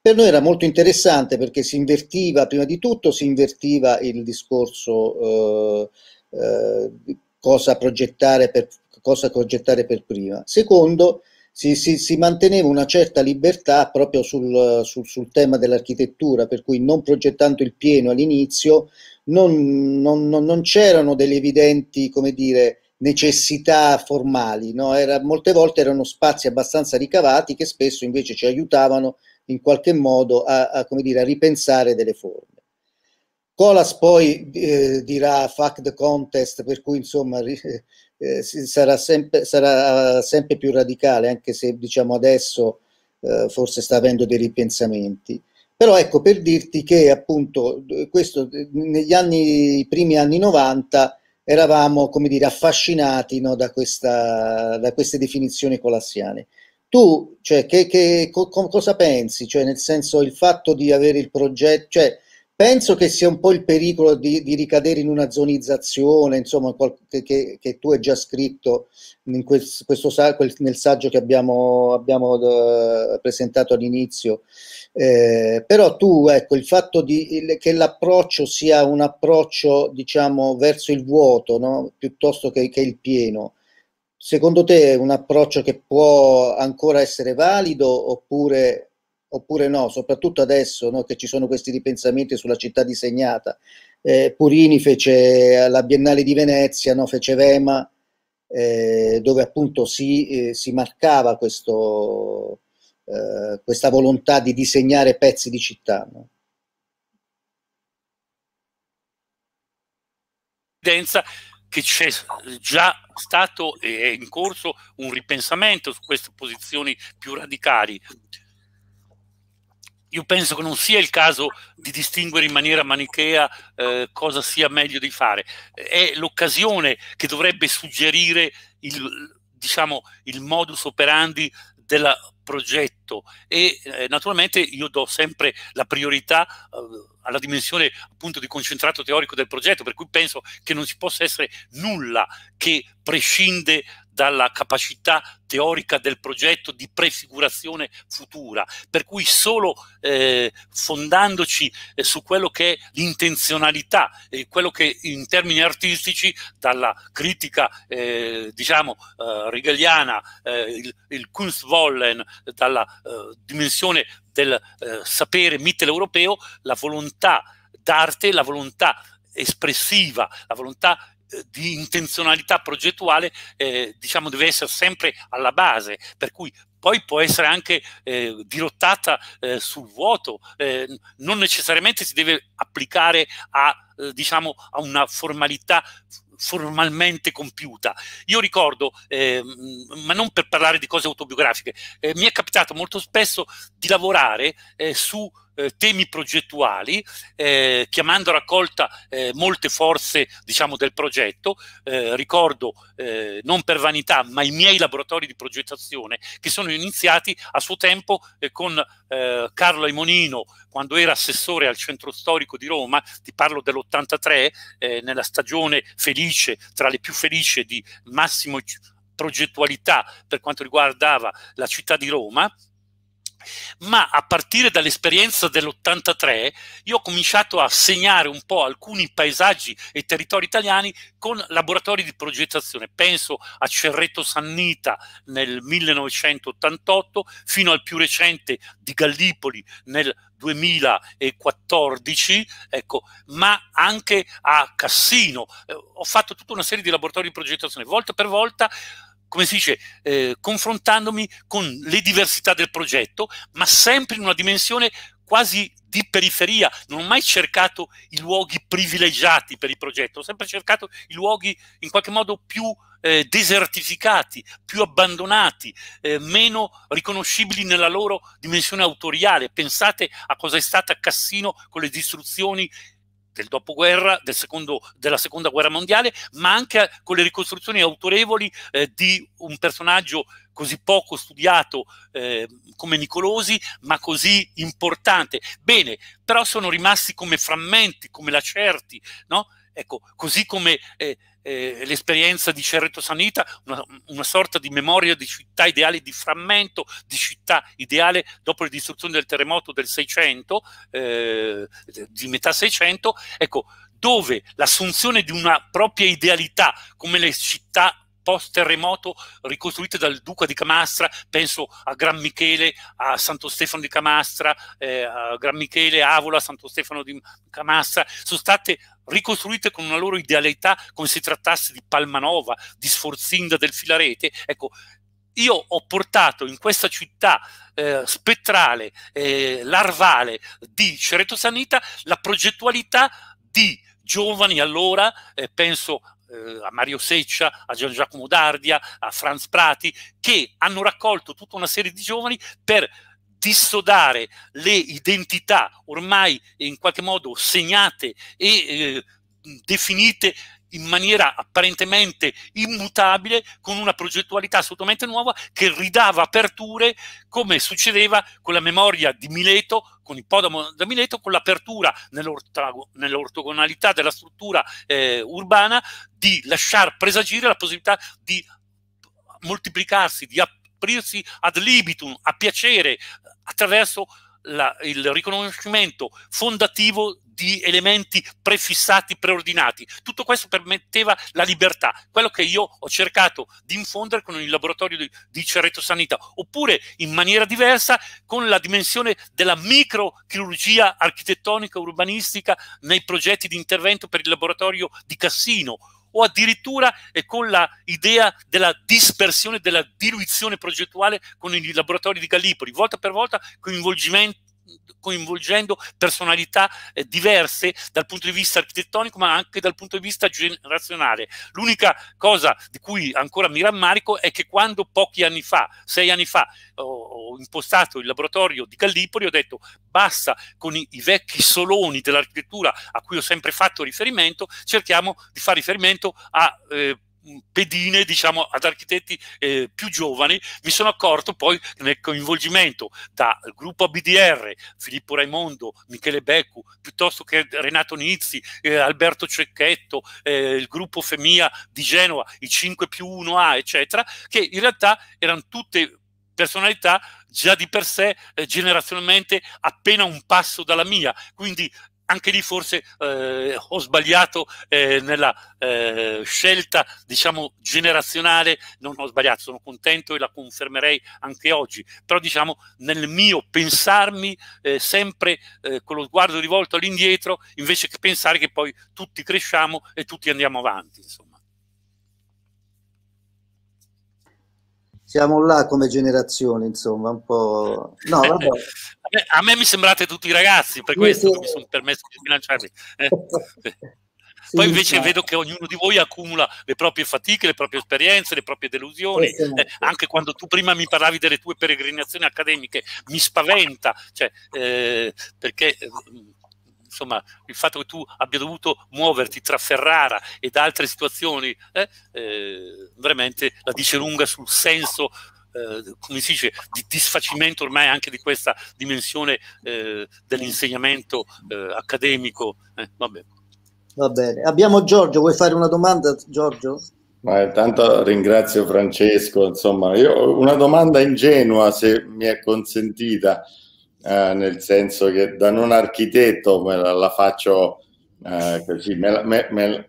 Per noi era molto interessante perché si invertiva, prima di tutto si invertiva il discorso eh, eh, cosa, progettare per, cosa progettare per prima. Secondo, si, si, si, manteneva una certa libertà proprio sul, sul, sul, tema dell'architettura, per cui non progettando il pieno all'inizio non, non, non, non c'erano delle evidenti come dire, necessità formali, no? Era, molte volte erano spazi abbastanza ricavati che spesso invece ci aiutavano in qualche modo a, a, dire, a ripensare delle forme. Colas poi eh, dirà fuck the contest, per cui insomma eh, eh sarà, sempre, sarà, eh, sempre, più radicale, anche se diciamo adesso eh, forse sta avendo dei ripensamenti. Però ecco, per dirti che appunto questo, negli anni, i primi anni 90 eravamo, come dire, affascinati no, da, questa, da, queste definizioni colassiane. Tu, cioè, che, che, co, cosa pensi? Cioè, nel senso, il fatto di avere il progetto, cioè, Penso che sia un po' il pericolo di, di ricadere in una zonizzazione, insomma, che, che, che tu hai già scritto quel, questo, quel, nel saggio che abbiamo, abbiamo uh, presentato all'inizio. Eh, però tu, ecco, il fatto di, il, che l'approccio sia un approccio, diciamo, verso il vuoto, no? piuttosto che, che il pieno, secondo te è un approccio che può ancora essere valido oppure oppure no, soprattutto adesso no, che ci sono questi ripensamenti sulla città disegnata. Eh, Purini fece alla Biennale di Venezia, no, fece Vema, eh, dove appunto si, eh, si marcava questo, eh, questa volontà di disegnare pezzi di città. No? che c'è già stato e è in corso un ripensamento su queste posizioni più radicali io penso che non sia il caso di distinguere in maniera manichea eh, cosa sia meglio di fare, è l'occasione che dovrebbe suggerire il, diciamo, il modus operandi del progetto e eh, naturalmente io do sempre la priorità eh, alla dimensione appunto di concentrato teorico del progetto, per cui penso che non ci possa essere nulla che prescinde dalla capacità teorica del progetto di prefigurazione futura, per cui solo eh, fondandoci eh, su quello che è l'intenzionalità, eh, quello che in termini artistici, dalla critica eh, diciamo eh, rigeliana, eh, il, il, Kunstwollen, dalla dimensione del sapere mitteleuropeo, la volontà d'arte, la volontà espressiva, la volontà di intenzionalità progettuale eh, diciamo deve essere sempre alla base, per cui poi può essere anche eh, dirottata eh, sul vuoto, eh, non necessariamente si deve applicare a, eh, diciamo, a una formalità formalmente compiuta. Io ricordo, eh, ma non per parlare di cose autobiografiche, eh, mi è capitato molto spesso di lavorare eh, su eh, temi progettuali, eh, chiamando a raccolta eh, molte forze diciamo, del progetto. Eh, ricordo, eh, non per vanità, ma i miei laboratori di progettazione che sono iniziati a suo tempo eh, con Carlo Aimonino, quando era assessore al centro storico di Roma, ti parlo dell'83, nella stagione felice, tra le più felici di massimo progettualità per quanto riguardava la città di Roma, ma a partire dall'esperienza dell'83 io ho cominciato a segnare un po' alcuni paesaggi e territori italiani con laboratori di progettazione. Penso a Cerretto Sannita nel 1988 fino al più recente di Gallipoli nel 2014, ecco, ma anche a Cassino. Eh, ho fatto tutta una serie di laboratori di progettazione, volta per volta come si dice, eh, confrontandomi con le diversità del progetto, ma sempre in una dimensione quasi di periferia, non ho mai cercato i luoghi privilegiati per il progetto, ho sempre cercato i luoghi in qualche modo più eh, desertificati, più abbandonati, eh, meno riconoscibili nella loro dimensione autoriale. Pensate a cosa è stata Cassino con le distruzioni del dopoguerra, del secondo, della seconda guerra mondiale, ma anche con le ricostruzioni autorevoli eh, di un personaggio così poco studiato eh, come Nicolosi, ma così importante. Bene, però sono rimasti come frammenti, come lacerti, no? Ecco, così come eh, eh, l'esperienza di Cerreto Sanita, una, una, sorta di memoria di città ideale, di frammento di città ideale dopo le distruzioni del terremoto del 600, eh, di metà 600, ecco, dove l'assunzione di una propria idealità come le città post-terremoto ricostruite dal Duca di Camastra, penso a Gran Michele, a Santo Stefano di Camastra, eh, a Gran Michele, Avola, Santo Stefano di Camastra, sono state ricostruite con una loro idealità come se trattasse di Palmanova, di Sforzinda del Filarete. Ecco, io ho portato in questa città eh, spettrale, eh, larvale di Ceretosanita la progettualità di giovani allora, eh, penso eh, a Mario Seccia, a Gian Giacomo Dardia, a Franz Prati, che hanno raccolto tutta una serie di giovani per dissodare le identità ormai in qualche modo segnate e eh, definite in maniera apparentemente immutabile, con una progettualità assolutamente nuova che ridava aperture come succedeva con la memoria di Mileto, con il Podamo da Mileto, con l'apertura nell'ortogonalità della struttura eh, urbana di lasciar presagire la possibilità di moltiplicarsi, di aprirsi ad libitum, a piacere, attraverso la, il riconoscimento fondativo di elementi prefissati, preordinati. Tutto questo permetteva la libertà, quello che io ho cercato di infondere con il laboratorio di, di Cerreto Sanita, oppure in maniera diversa con la dimensione della microchirurgia architettonica urbanistica nei progetti di intervento per il laboratorio di Cassino, o addirittura con l'idea della dispersione, della diluizione progettuale con i laboratori di Gallipoli, volta per volta coinvolgimento coinvolgendo personalità eh, diverse dal punto di vista architettonico ma anche dal punto di vista generazionale. L'unica cosa di cui ancora mi rammarico è che quando pochi anni fa, sei anni fa, ho, impostato il laboratorio di Callipoli, ho detto basta con i, i vecchi soloni dell'architettura a cui ho sempre fatto riferimento, cerchiamo di fare riferimento a... Eh, Mm, pedine diciamo ad architetti eh, più giovani mi sono accorto poi nel coinvolgimento dal gruppo ABDR Filippo Raimondo, Michele Beccu piuttosto che Renato Nizzi eh, Alberto Cecchetto eh, il gruppo Femia di Genova i 5 più 1A eccetera che in realtà erano tutte personalità già di per sé eh, generazionalmente appena un passo dalla mia, quindi anche lì forse eh, ho sbagliato eh, nella eh, scelta diciamo generazionale non ho sbagliato sono contento e la confermerei anche oggi però diciamo nel mio pensarmi eh, sempre eh, con lo sguardo rivolto all'indietro invece che pensare che poi tutti cresciamo e tutti andiamo avanti insomma. siamo là come generazione, insomma, un po'... No, eh, vabbè. a, eh, me, a me mi sembrate tutti ragazzi, per questo sì, sì. mi sono permesso di sbilanciarvi. Eh, [LAUGHS] sì, Poi invece sì. vedo che ognuno di voi accumula le proprie fatiche, le proprie esperienze, le proprie delusioni. Eh, anche quando tu prima mi parlavi delle tue peregrinazioni accademiche, mi spaventa, cioè, eh, perché insomma, il fatto che tu abbia dovuto muoverti tra Ferrara ed altre situazioni, eh, eh, veramente la dice lunga sul senso, eh, come si dice, di disfacimento ormai anche di questa dimensione eh, dell'insegnamento eh, accademico. Eh, va bene, abbiamo Giorgio, vuoi fare una domanda Giorgio? Ma intanto ringrazio Francesco, insomma, io una domanda ingenua se mi è consentita eh, nel senso che da non architetto me la, la faccio eh, così, me la, me, me,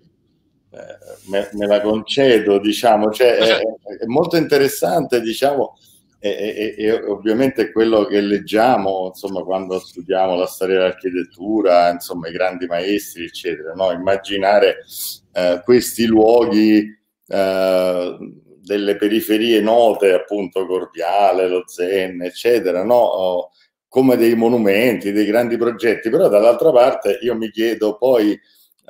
eh, me la, concedo, diciamo, cioè, è, cioè è, molto interessante, diciamo, e, e, e, ovviamente quello che leggiamo insomma, quando studiamo la storia dell'architettura, insomma, i grandi maestri, eccetera, no? immaginare eh, questi luoghi eh, delle periferie note, appunto Cordiale, lo Zen, eccetera, no? come dei monumenti, dei grandi progetti, però dall'altra parte io mi chiedo poi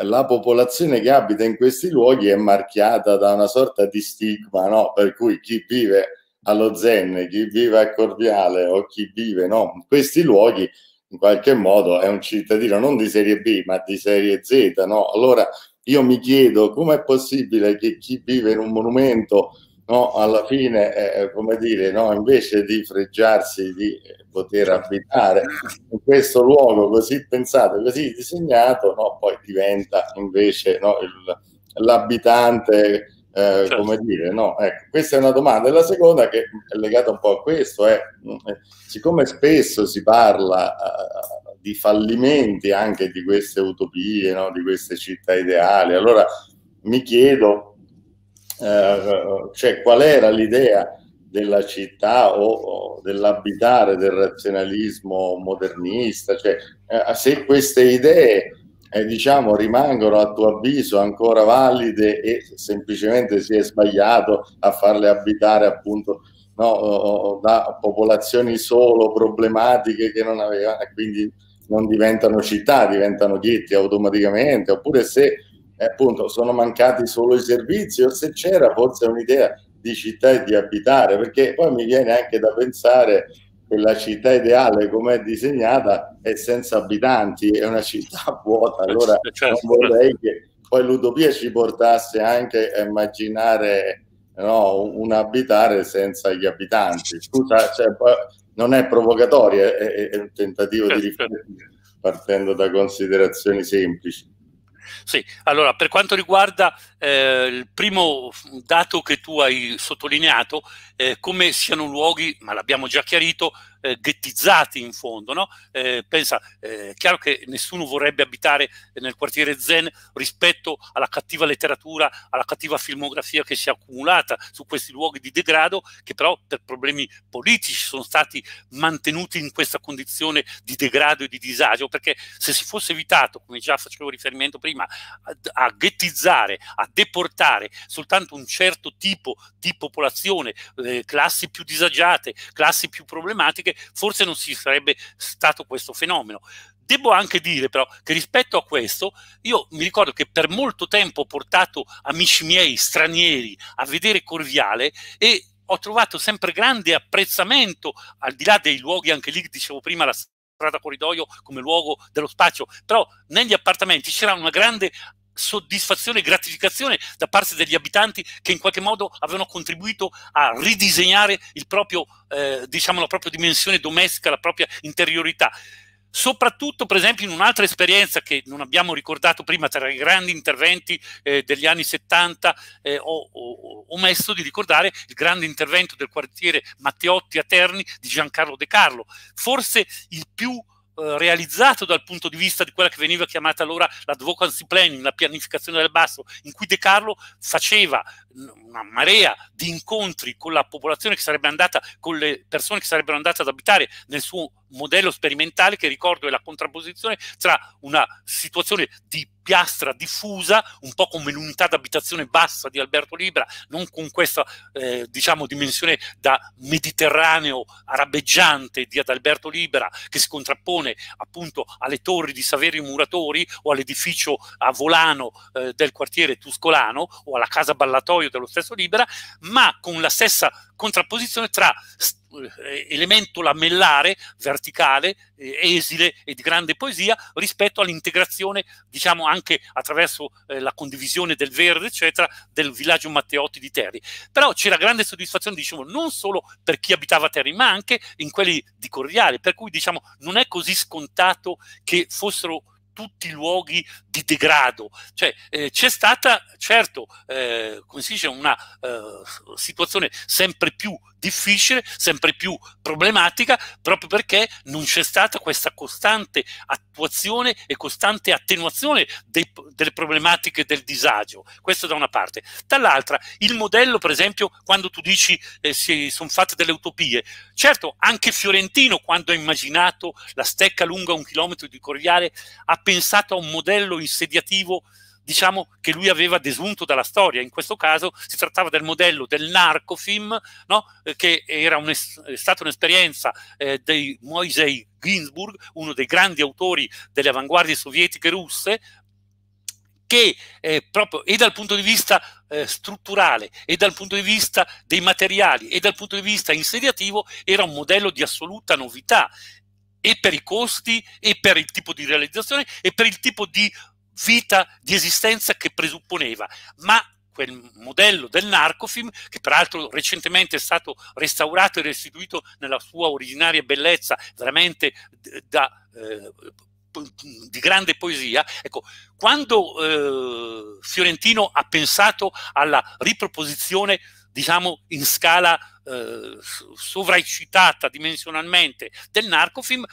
la popolazione che abita in questi luoghi è marchiata da una sorta di stigma, no? per cui chi vive allo Zen, chi vive a Corviale o chi vive no? in questi luoghi in qualche modo è un cittadino non di serie B ma di serie Z. No? Allora io mi chiedo com'è possibile che chi vive in un monumento no, alla fine, eh, eh, come dire, no, invece di freggiarsi di eh, poter certo. abitare in questo luogo così pensato, così disegnato, no, poi diventa invece no, il, l'abitante, eh, certo. come dire, no? Ecco, questa è una domanda. E la seconda che è legata un po' a questo è, mm, eh, siccome spesso si parla uh, di fallimenti anche di queste utopie, no? di queste città ideali, allora mi chiedo eh, cioè, qual era l'idea della città o, o dell'abitare del razionalismo modernista, cioè, eh, se queste idee eh, diciamo, rimangono a tuo avviso ancora valide e semplicemente si è sbagliato a farle abitare appunto no, da popolazioni solo problematiche che non avevano, quindi non diventano città, diventano ghetti automaticamente, oppure se e eh, appunto sono mancati solo i servizi o se c'era forse un'idea di città e di abitare, perché poi mi viene anche da pensare che la città ideale come è disegnata è senza abitanti, è una città [LAUGHS] vuota, eh, allora certo. non vorrei che poi l'utopia ci portasse anche a immaginare no, un abitare senza gli abitanti. Scusa, cioè, non è provocatoria, è, è un tentativo certo. di certo. riflettere partendo da considerazioni semplici. Sì, allora per quanto riguarda eh, il primo dato che tu hai sottolineato, eh, come siano luoghi, ma l'abbiamo già chiarito, eh, ghettizzati in fondo. No? Eh, pensa, eh, è chiaro che nessuno vorrebbe abitare nel quartiere zen rispetto alla cattiva letteratura, alla cattiva filmografia che si è accumulata su questi luoghi di degrado, che però per problemi politici sono stati mantenuti in questa condizione di degrado e di disagio, perché se si fosse evitato, come già facevo riferimento prima, a, a ghettizzare, a deportare soltanto un certo tipo di popolazione, eh, classi più disagiate, classi più problematiche, perché forse non ci sarebbe stato questo fenomeno. Devo anche dire però che rispetto a questo, io mi ricordo che per molto tempo ho portato amici miei stranieri a vedere Corviale e ho trovato sempre grande apprezzamento, al di là dei luoghi, anche lì dicevo prima la strada corridoio come luogo dello spazio, però negli appartamenti c'era una grande soddisfazione e gratificazione da parte degli abitanti che in qualche modo avevano contribuito a ridisegnare il proprio, eh, diciamo, la propria dimensione domestica, la propria interiorità. Soprattutto, per esempio, in un'altra esperienza che non abbiamo ricordato prima, tra i grandi interventi eh, degli anni 70, eh, ho, ho, omesso di ricordare il grande intervento del quartiere Matteotti a Terni di Giancarlo De Carlo, forse il più eh, realizzato dal punto di vista di quella che veniva chiamata allora l'advocacy planning, la pianificazione del basso, in cui De Carlo faceva una marea di incontri con la popolazione che sarebbe andata, con le persone che sarebbero andate ad abitare nel suo modello sperimentale, che ricordo è la contrapposizione tra una situazione di piastra diffusa, un po' come l'unità d'abitazione bassa di Alberto Libra, non con questa eh, diciamo, dimensione da mediterraneo arabeggiante di Adalberto Libra, che si contrappone appunto alle torri di Saverio Muratori o all'edificio a volano eh, del quartiere tuscolano o alla casa ballatoia serbatoio dello stesso Libera, ma con la stessa contrapposizione tra eh, elemento lamellare, verticale, eh, esile e di grande poesia rispetto all'integrazione, diciamo anche attraverso eh, la condivisione del verde, eccetera, del villaggio Matteotti di Terri. Però c'era grande soddisfazione, diciamo, non solo per chi abitava Terri, ma anche in quelli di Corriale, per cui diciamo non è così scontato che fossero tutti luoghi di degrado. Cioè, eh, c'è stata, certo, eh, come si dice, una eh, situazione sempre più difficile, sempre più problematica, proprio perché non c'è stata questa costante attuazione e costante attenuazione dei, delle problematiche del disagio. Questo da una parte. Dall'altra, il modello, per esempio, quando tu dici eh, si sono fatte delle utopie, certo, anche Fiorentino, quando ha immaginato la stecca lunga un chilometro di coriale, ha pensato a un modello insediativo diciamo che lui aveva desunto dalla storia. In questo caso si trattava del modello del narcofilm, no? Eh, che un è stata un'esperienza eh, di Moisei Ginsburg, uno dei grandi autori delle avanguardie sovietiche russe, che eh, proprio e dal punto di vista eh, strutturale e dal punto di vista dei materiali e dal punto di vista insediativo era un modello di assoluta novità e per i costi e per il tipo di realizzazione e per il tipo di vita di esistenza che presupponeva, ma quel modello del narcofilm, che peraltro recentemente è stato restaurato e restituito nella sua originaria bellezza, veramente da, eh, di grande poesia, ecco, quando eh, Fiorentino ha pensato alla riproposizione diciamo in scala eh, sovraeccitata dimensionalmente del narcofilm,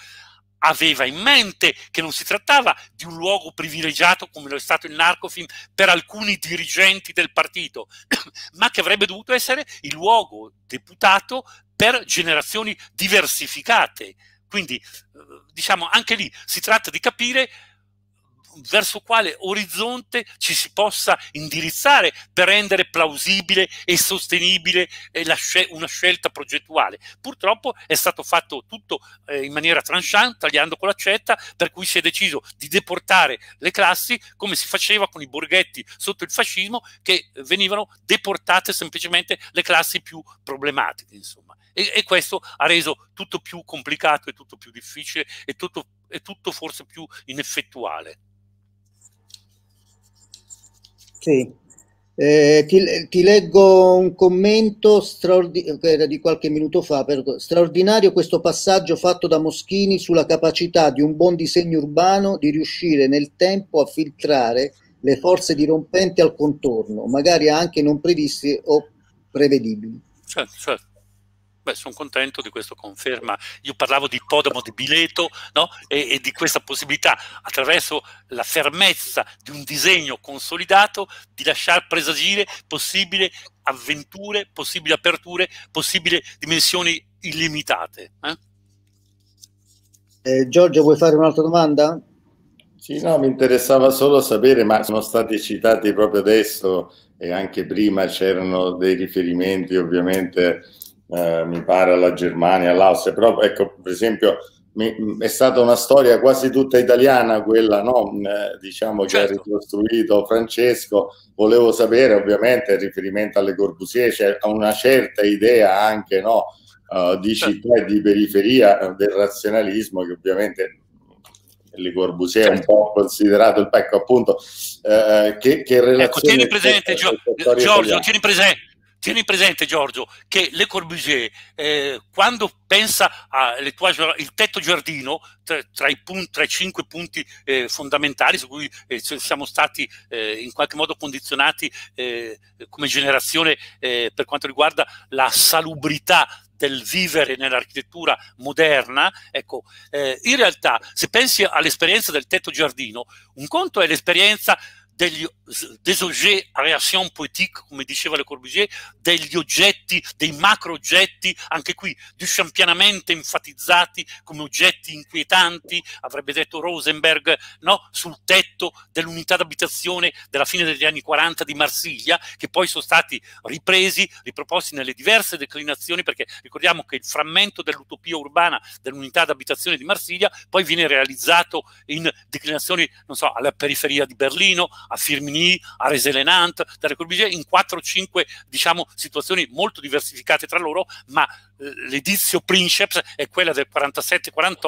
aveva in mente che non si trattava di un luogo privilegiato come lo è stato il narcofilm per alcuni dirigenti del partito, [CLEARS THROAT] ma che avrebbe dovuto essere il luogo deputato per generazioni diversificate. Quindi, eh, diciamo, anche lì si tratta di capire verso quale orizzonte ci si possa indirizzare per rendere plausibile e sostenibile eh, scel una scelta progettuale. Purtroppo è stato fatto tutto eh, in maniera tranchant, tagliando con l'accetta, per cui si è deciso di deportare le classi come si faceva con i borghetti sotto il fascismo, che venivano deportate semplicemente le classi più problematiche, insomma. E, e questo ha reso tutto più complicato e tutto più difficile e tutto, e tutto forse più ineffettuale. Sì. Eh, ti, ti, leggo un commento straordin- che era di qualche minuto fa. Per, straordinario questo passaggio fatto da Moschini sulla capacità di un buon disegno urbano di riuscire nel tempo a filtrare le forze dirompenti al contorno, magari anche non previste o prevedibili. Certo, certo. Beh, sono contento di questa conferma. Io parlavo di Podamo di Bileto no? e, e, di questa possibilità, attraverso la fermezza di un disegno consolidato, di lasciar presagire possibili avventure, possibili aperture, possibili dimensioni illimitate. Eh? Eh, Giorgio, vuoi fare un'altra domanda? Sì, no, mi interessava solo sapere, ma sono stati citati proprio adesso e anche prima c'erano dei riferimenti ovviamente eh, mi pare alla Germania, all'Austria, però ecco, per esempio mi, è stata una storia quasi tutta italiana quella, no? Mm, eh, diciamo certo. che ha certo. ricostruito Francesco, volevo sapere ovviamente il riferimento alle Corbusier, cioè, a una certa idea anche no? uh, eh, di certo. e di periferia del razionalismo che ovviamente Le Corbusier certo. è un certo. po' considerato il pecco appunto eh, che, che relazione ecco, tieni presente Gio- Giorgio, tieni presente Tieni presente, Giorgio, che Le Corbusier, eh, quando pensa al tetto giardino, tra, tra, i punti, tra, i cinque punti eh, fondamentali su cui eh, siamo stati eh, in qualche modo condizionati eh, come generazione eh, per quanto riguarda la salubrità del vivere nell'architettura moderna, ecco, in realtà se pensi all'esperienza del tetto giardino, un conto è l'esperienza degli, des objets à réaction poétique, come diceva Le Corbusier, degli oggetti, dei macro oggetti, anche qui discempianamente enfatizzati come oggetti inquietanti, avrebbe detto Rosenberg, no? sul tetto dell'unità d'abitazione della fine degli anni 40 di Marsiglia, che poi sono stati ripresi, riproposti nelle diverse declinazioni, perché ricordiamo che il frammento dell'utopia urbana dell'unità d'abitazione di Marsiglia poi viene realizzato in declinazioni, non so, alla periferia di Berlino, a Firmini, a Reselenant, da Recurbigia, in 4-5 diciamo, situazioni molto diversificate tra loro, ma eh, l'edizio Princeps è quella del 47-48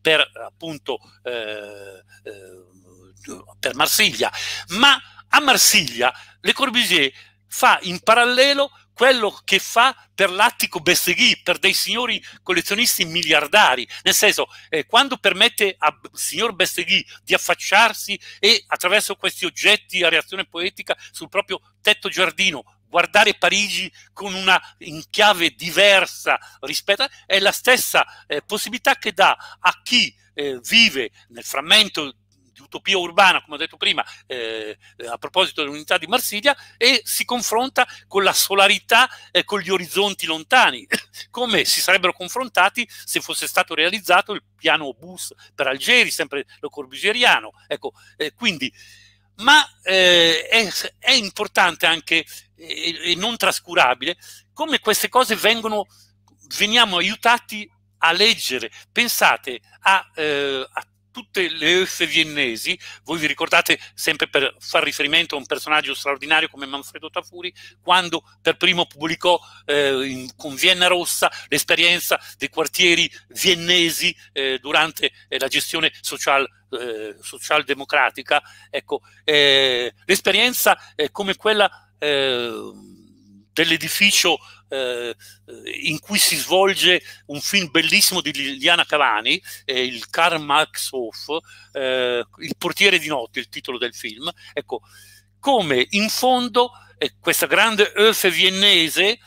per appunto eh, eh, per Marsiglia. Ma a Marsiglia Le Corbusier fa in parallelo quello che fa per l'Attico Besseghi, per dei signori collezionisti miliardari, nel senso eh, quando permette al signor Besseghi di affacciarsi e attraverso questi oggetti a reazione poetica sul proprio tetto giardino guardare Parigi con una in chiave diversa rispetto a, è la stessa eh, possibilità che dà a chi eh, vive nel frammento utopia urbana, come ho detto prima, eh, eh, a proposito dell'unità di Marsiglia, e si confronta con la solarità, eh, con gli orizzonti lontani, [LAUGHS] come si sarebbero confrontati se fosse stato realizzato il piano bus per Algeri, sempre lo Corbusieriano. Ecco, eh, quindi, ma eh, è, è, importante anche eh, e non trascurabile come queste cose vengono, veniamo aiutati a leggere. Pensate a, eh, a tutte le Euffe viennesi, voi vi ricordate sempre per far riferimento a un personaggio straordinario come Manfredo Tafuri, quando per primo pubblicò eh, in, con Vienna Rossa l'esperienza dei quartieri viennesi eh, durante eh, la gestione social, eh, socialdemocratica, ecco, eh, l'esperienza come quella eh, dell'edificio eh, eh, in cui si svolge un film bellissimo di Liliana Cavani, eh, il Karl Marx Hof, eh, Il portiere di notte, il titolo del film. Ecco, come in fondo eh, questa grande Earth viennese,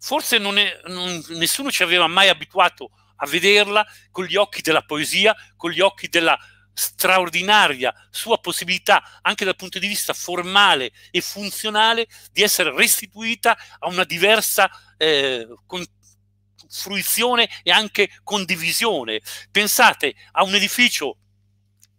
forse non è, non, nessuno ci aveva mai abituato a vederla con gli occhi della poesia, con gli occhi della straordinaria sua possibilità, anche dal punto di vista formale e funzionale, di essere restituita a una diversa eh, fruizione e anche condivisione. Pensate a un edificio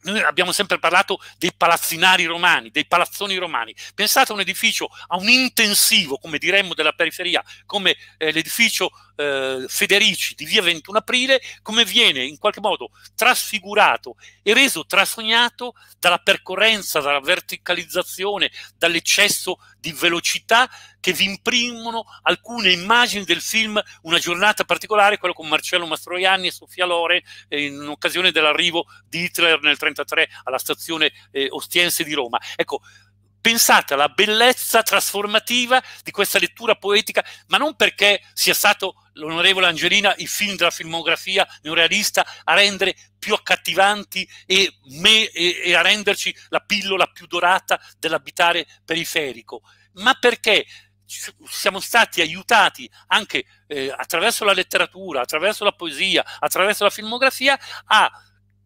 noi abbiamo sempre parlato dei palazzinari romani, dei palazzoni romani. Pensate a un edificio, a un intensivo, come diremmo, della periferia, come eh, l'edificio eh, Federici di via 21 aprile, come viene in qualche modo trasfigurato e reso trasognato dalla percorrenza, dalla verticalizzazione, dall'eccesso di velocità che vi imprimono alcune immagini del film Una giornata particolare, quello con Marcello Mastroianni e Sofia Lore eh, in occasione dell'arrivo di Hitler nel 1933 alla stazione eh, Ostiense di Roma. Ecco, pensate alla bellezza trasformativa di questa lettura poetica, ma non perché sia stato l'onorevole Angelina i film della filmografia neorealista a rendere più accattivanti e, me, e, e a renderci la pillola più dorata dell'abitare periferico, ma perché siamo stati aiutati anche eh, attraverso la letteratura, attraverso la poesia, attraverso la filmografia a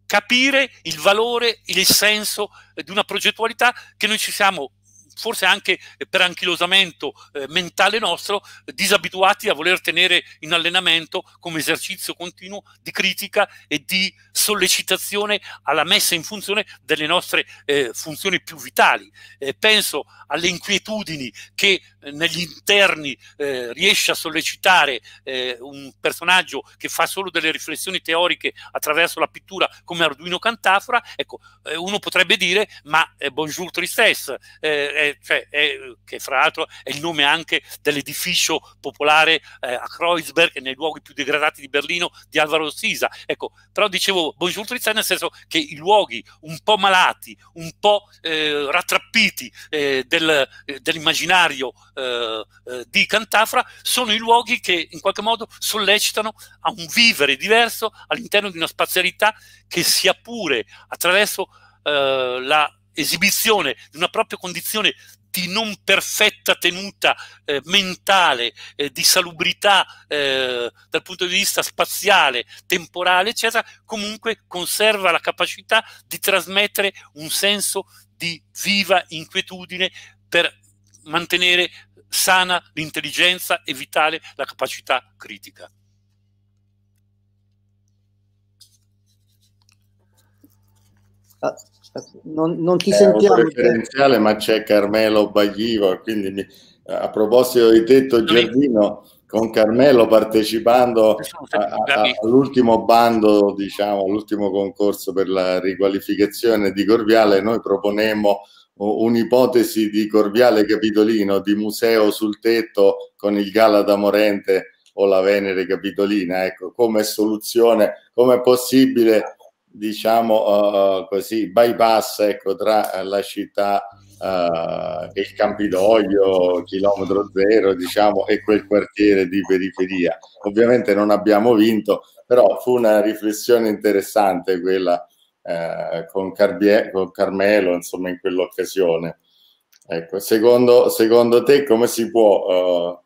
capire il valore, il senso eh, di una progettualità che noi ci siamo forse anche per anchilosamento eh, mentale nostro, disabituati a voler tenere in allenamento come esercizio continuo di critica e di sollecitazione alla messa in funzione delle nostre eh, funzioni più vitali. Eh, penso alle inquietudini che eh, negli interni eh, riesce a sollecitare eh, un personaggio che fa solo delle riflessioni teoriche attraverso la pittura come Arduino Cantafora, ecco, uno potrebbe dire ma eh, bonjour tristesse, eh, cioè, è, che fra l'altro è il nome anche dell'edificio popolare eh, a Kreuzberg, nei luoghi più degradati di Berlino, di Alvaro Sisa. Ecco, però dicevo Bonjour Trizia nel senso che i luoghi un po' malati, un po' eh, rattrappiti eh, del, eh, dell'immaginario eh, eh, di Cantafra sono i luoghi che in qualche modo sollecitano a un vivere diverso all'interno di una spazialità che sia pure attraverso la esibizione di una propria condizione di non perfetta tenuta eh, mentale, eh, di salubrità eh, dal punto di vista spaziale, temporale, eccetera, comunque conserva la capacità di trasmettere un senso di viva inquietudine per mantenere sana l'intelligenza e vitale la capacità critica. Uh non, non ti è sentiamo. Preferenziale, ma c'è Carmelo Baglivo, quindi mi, a proposito di tetto giardino, con Carmelo partecipando a, a, all'ultimo bando, diciamo, all'ultimo concorso per la riqualificazione di Corviale, noi proponemmo un'ipotesi di Corviale Capitolino, di museo sul tetto con il Gala da Morente o la Venere Capitolina, ecco, come soluzione, come possibile diciamo uh, così, bypass ecco, tra la città uh, e il Campidoglio, chilometro zero, diciamo, e quel quartiere di periferia. Ovviamente non abbiamo vinto, però fu una riflessione interessante quella uh, con, Carbie- con Carmelo, insomma, in quell'occasione. Ecco, secondo, secondo te come si può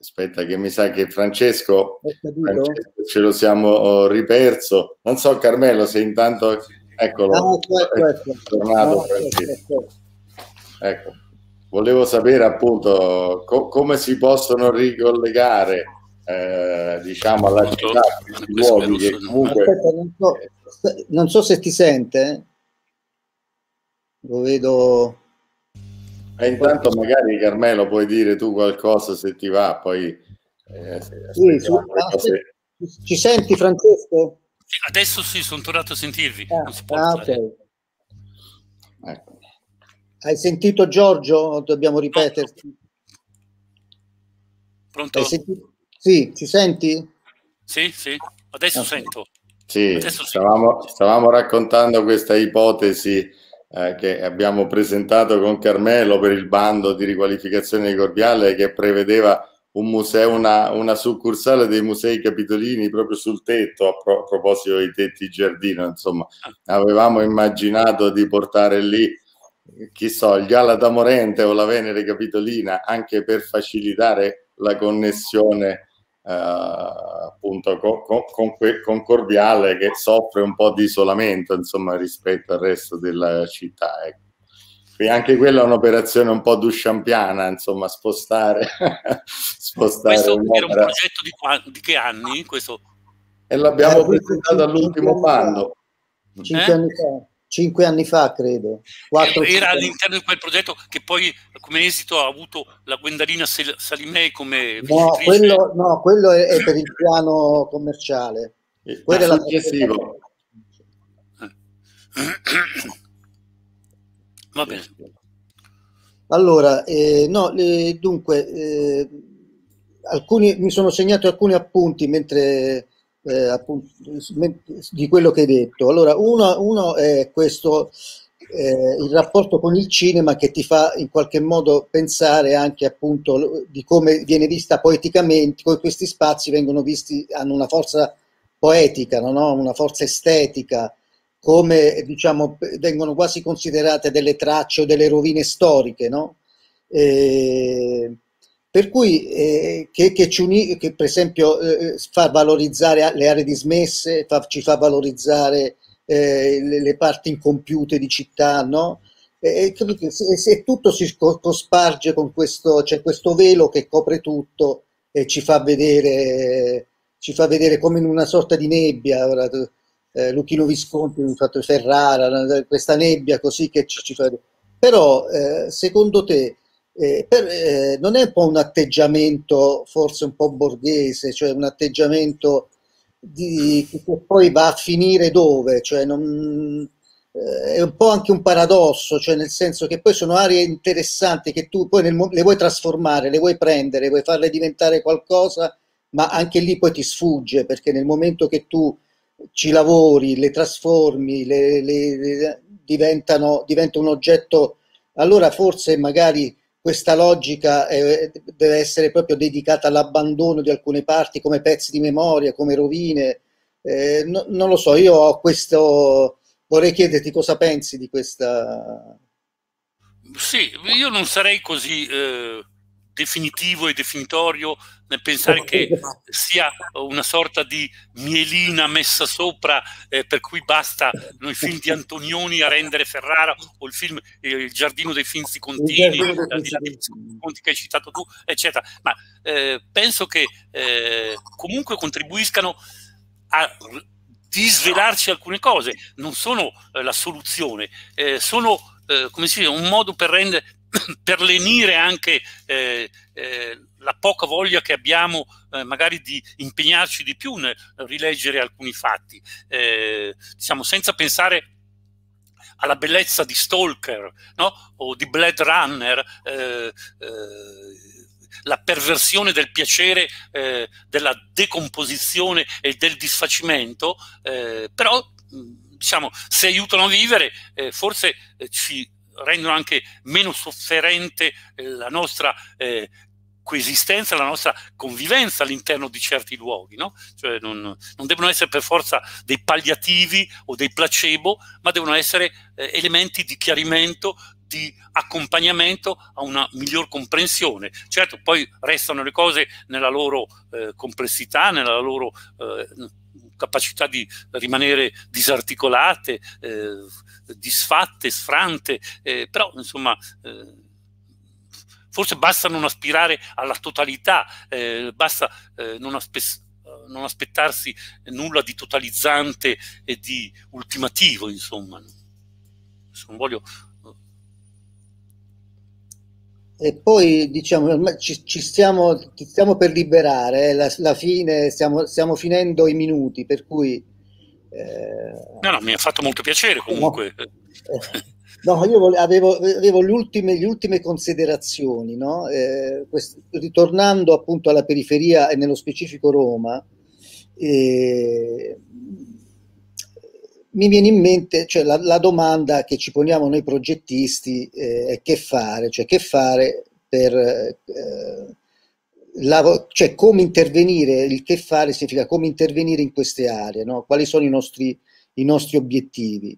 Aspetta, che mi sa che Francesco, Francesco ce lo siamo oh, riperso. Non so, Carmelo, se intanto. Eccolo, ah, ecco, ecco. ecco. tornato ah, ecco, Francesco. Ecco, ecco. Volevo sapere appunto co come si possono ricollegare eh, diciamo alla città luoghi che comunque Aspetta, non, so, non so se ti sente lo vedo e intanto magari Carmelo puoi dire tu qualcosa se ti va, poi... Eh, sì, ah, sì, se... Ci senti Francesco? Adesso sì, sono tornato a sentirvi. Ah, ah, okay. ecco. Hai sentito Giorgio dobbiamo ripeterti? Pronto? Sentito... Sì, ci senti? Sì, sì, adesso okay. Ah, sento. Sì, adesso stavamo, sento. stavamo raccontando questa ipotesi eh, che abbiamo presentato con Carmelo per il bando di riqualificazione di Corviale che prevedeva un museo, una, una, succursale dei musei capitolini proprio sul tetto, a, pro, a proposito dei tetti giardino, insomma, ah. avevamo immaginato di portare lì, chissà so, il Galata Morente o la Venere Capitolina, anche per facilitare la connessione eh, appunto con, con, con, Corviale che soffre un po' di isolamento insomma, rispetto al resto della città. Ecco. E anche quella è un'operazione un po' dusciampiana, insomma, spostare. [LAUGHS] spostare questo era un progetto di, qua, di che anni? Questo? E l'abbiamo eh, presentato all'ultimo bando. 5 anni fa cinque anni fa, credo. Quattro, Era all'interno di quel progetto che poi come esito ha avuto la Guendalina Salimei come... No, quello, no, quello è, è, per il piano commerciale. Eh, quello è la eh. Va bene. Allora, eh, no, eh, dunque, alcuni, mi sono segnato alcuni appunti mentre eh, appunto, di quello che hai detto. Allora, uno, uno è questo, eh, il rapporto con il cinema che ti fa in qualche modo pensare anche appunto di come viene vista poeticamente, come questi spazi vengono visti, hanno una forza poetica, no? una forza estetica, come diciamo vengono quasi considerate delle tracce o delle rovine storiche, no? E eh, per cui eh, che, che, ci unisce, che per esempio eh, eh fa valorizzare le aree dismesse, fa, ci fa valorizzare eh, le, le, parti incompiute di città, no? E, e, se tutto si cosparge con questo, cioè questo velo che copre tutto e ci fa vedere, ci fa vedere come in una sorta di nebbia. Ora, eh, Luchino Visconti, Ferrara, questa nebbia così che ci, ci fa vedere. Però eh, secondo te eh, per, eh, non è un po' un atteggiamento forse un po' borghese, cioè un atteggiamento di, che poi va a finire dove? Cioè non, eh, è un po' anche un paradosso, cioè nel senso che poi sono aree interessanti che tu poi nel, le vuoi trasformare, le vuoi prendere, vuoi farle diventare qualcosa, ma anche lì poi ti sfugge perché nel momento che tu ci lavori, le trasformi, le, le, le diventano, diventa un oggetto, allora forse magari questa logica eh, deve essere proprio dedicata all'abbandono di alcune parti come pezzi di memoria, come rovine. Eh, no, non lo so, io ho questo. Vorrei chiederti cosa pensi di questa. Sì, io non sarei così eh, definitivo e definitorio pensare che sia una sorta di mielina messa sopra eh, per cui basta i film di Antonioni a rendere Ferrara o il film eh, Il giardino dei finzi contini, conti che hai citato tu, eccetera. Ma eh, penso che eh, comunque contribuiscano a di svelarci alcune cose, non sono eh, la soluzione, eh, sono eh, come si dice, un modo per, rendere, [COUGHS] per lenire anche eh, eh, la poca voglia che abbiamo eh, magari di impegnarci di più nel rileggere alcuni fatti, eh, diciamo senza pensare alla bellezza di Stalker no? o di Blade Runner, eh, eh la perversione del piacere, eh, della decomposizione e del disfacimento, eh, però diciamo, se aiutano a vivere forse ci rendono anche meno sofferente la nostra eh, coesistenza, la nostra convivenza all'interno di certi luoghi, no? cioè non, non, devono essere per forza dei palliativi o dei placebo, ma devono essere eh, elementi di chiarimento, di accompagnamento a una miglior comprensione. Certo, poi restano le cose nella loro eh, complessità, nella loro eh, capacità di rimanere disarticolate, eh, disfatte, sfrante, eh, però insomma eh, Forse basta non aspirare alla totalità, eh, basta eh, non, aspe non, aspettarsi nulla di totalizzante e di ultimativo, insomma. Non voglio... E poi diciamo, ci, ci, stiamo, ci stiamo, per liberare, eh, la, la, fine, stiamo, stiamo finendo i minuti, per cui... Eh... No, no, mi ha fatto molto piacere comunque. No. [LAUGHS] No, io avevo, avevo le, ultime, le ultime considerazioni, no? eh, quest, ritornando appunto alla periferia e nello specifico Roma, eh, mi viene in mente cioè, la, la, domanda che ci poniamo noi progettisti eh, è che fare, cioè che fare per... Eh, la, cioè come intervenire, il che fare significa come intervenire in queste aree, no? quali sono i nostri, i nostri obiettivi.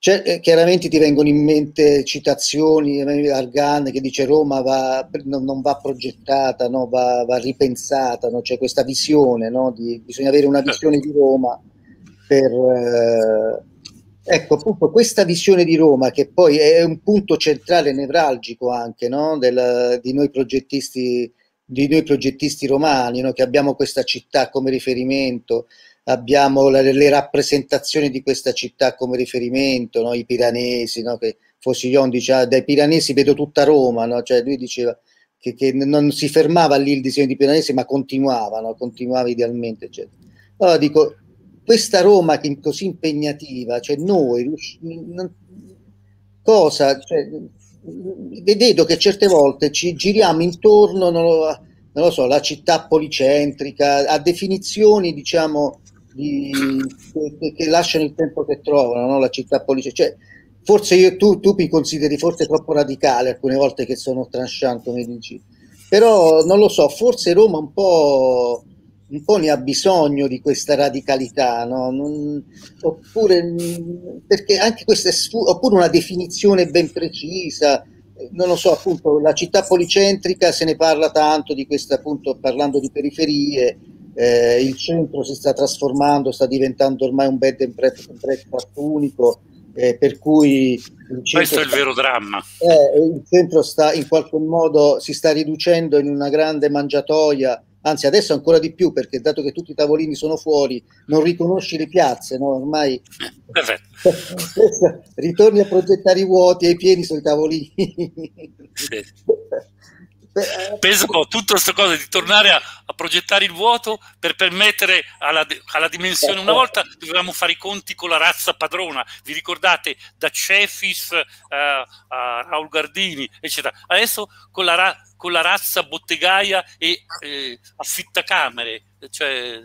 Cioè, eh, chiaramente ti vengono in mente citazioni, eh, Argan che dice Roma va, non, non, va progettata, no? va, va, ripensata, no? c'è questa visione, no? di, bisogna avere una certo. visione di Roma per... Eh, ecco, appunto questa visione di Roma che poi è un punto centrale, nevralgico anche, Del, di, noi progettisti, di noi progettisti romani, che abbiamo questa città come riferimento, abbiamo le, le rappresentazioni di questa città come riferimento, no? i piranesi, no? che Fossillon diceva ah, dai piranesi vedo tutta Roma, no? cioè lui diceva che, che, non si fermava lì il disegno di piranesi ma continuava, continuava idealmente. Eccetera. Allora dico, questa Roma che è così impegnativa, cioè noi, non, cosa, cioè, vedo che certe volte ci giriamo intorno, non lo, non lo so, la città policentrica, a definizioni diciamo di, che, che, lasciano il tempo che trovano, no? la città polizia. Cioè, forse io, tu, tu, mi consideri forse troppo radicale alcune volte che sono tranchant, come dici, però non lo so, forse Roma un po', un po ne ha bisogno di questa radicalità, no? non, oppure, perché anche questa oppure una definizione ben precisa non lo so, appunto, la città policentrica se ne parla tanto di questa, appunto, parlando di periferie, eh, il centro si sta trasformando, sta diventando ormai un bed and breakfast unico, eh, per cui questo è il vero dramma. Eh, il centro sta in qualche modo si sta riducendo in una grande mangiatoia, anzi adesso ancora di più perché dato che tutti i tavolini sono fuori, non riconosci le piazze, no? ormai [LAUGHS] ritorni a progettare i vuoti e i pieni sui tavolini. Sì. [LAUGHS] Eh. Pensa un tutta questa cosa di tornare a, a, progettare il vuoto per permettere alla, alla, dimensione. Una volta dovevamo fare i conti con la razza padrona, vi ricordate da Cefis eh, a, a Raul Gardini, eccetera. Adesso con la, ra, con la razza bottegaia e eh, affittacamere, cioè,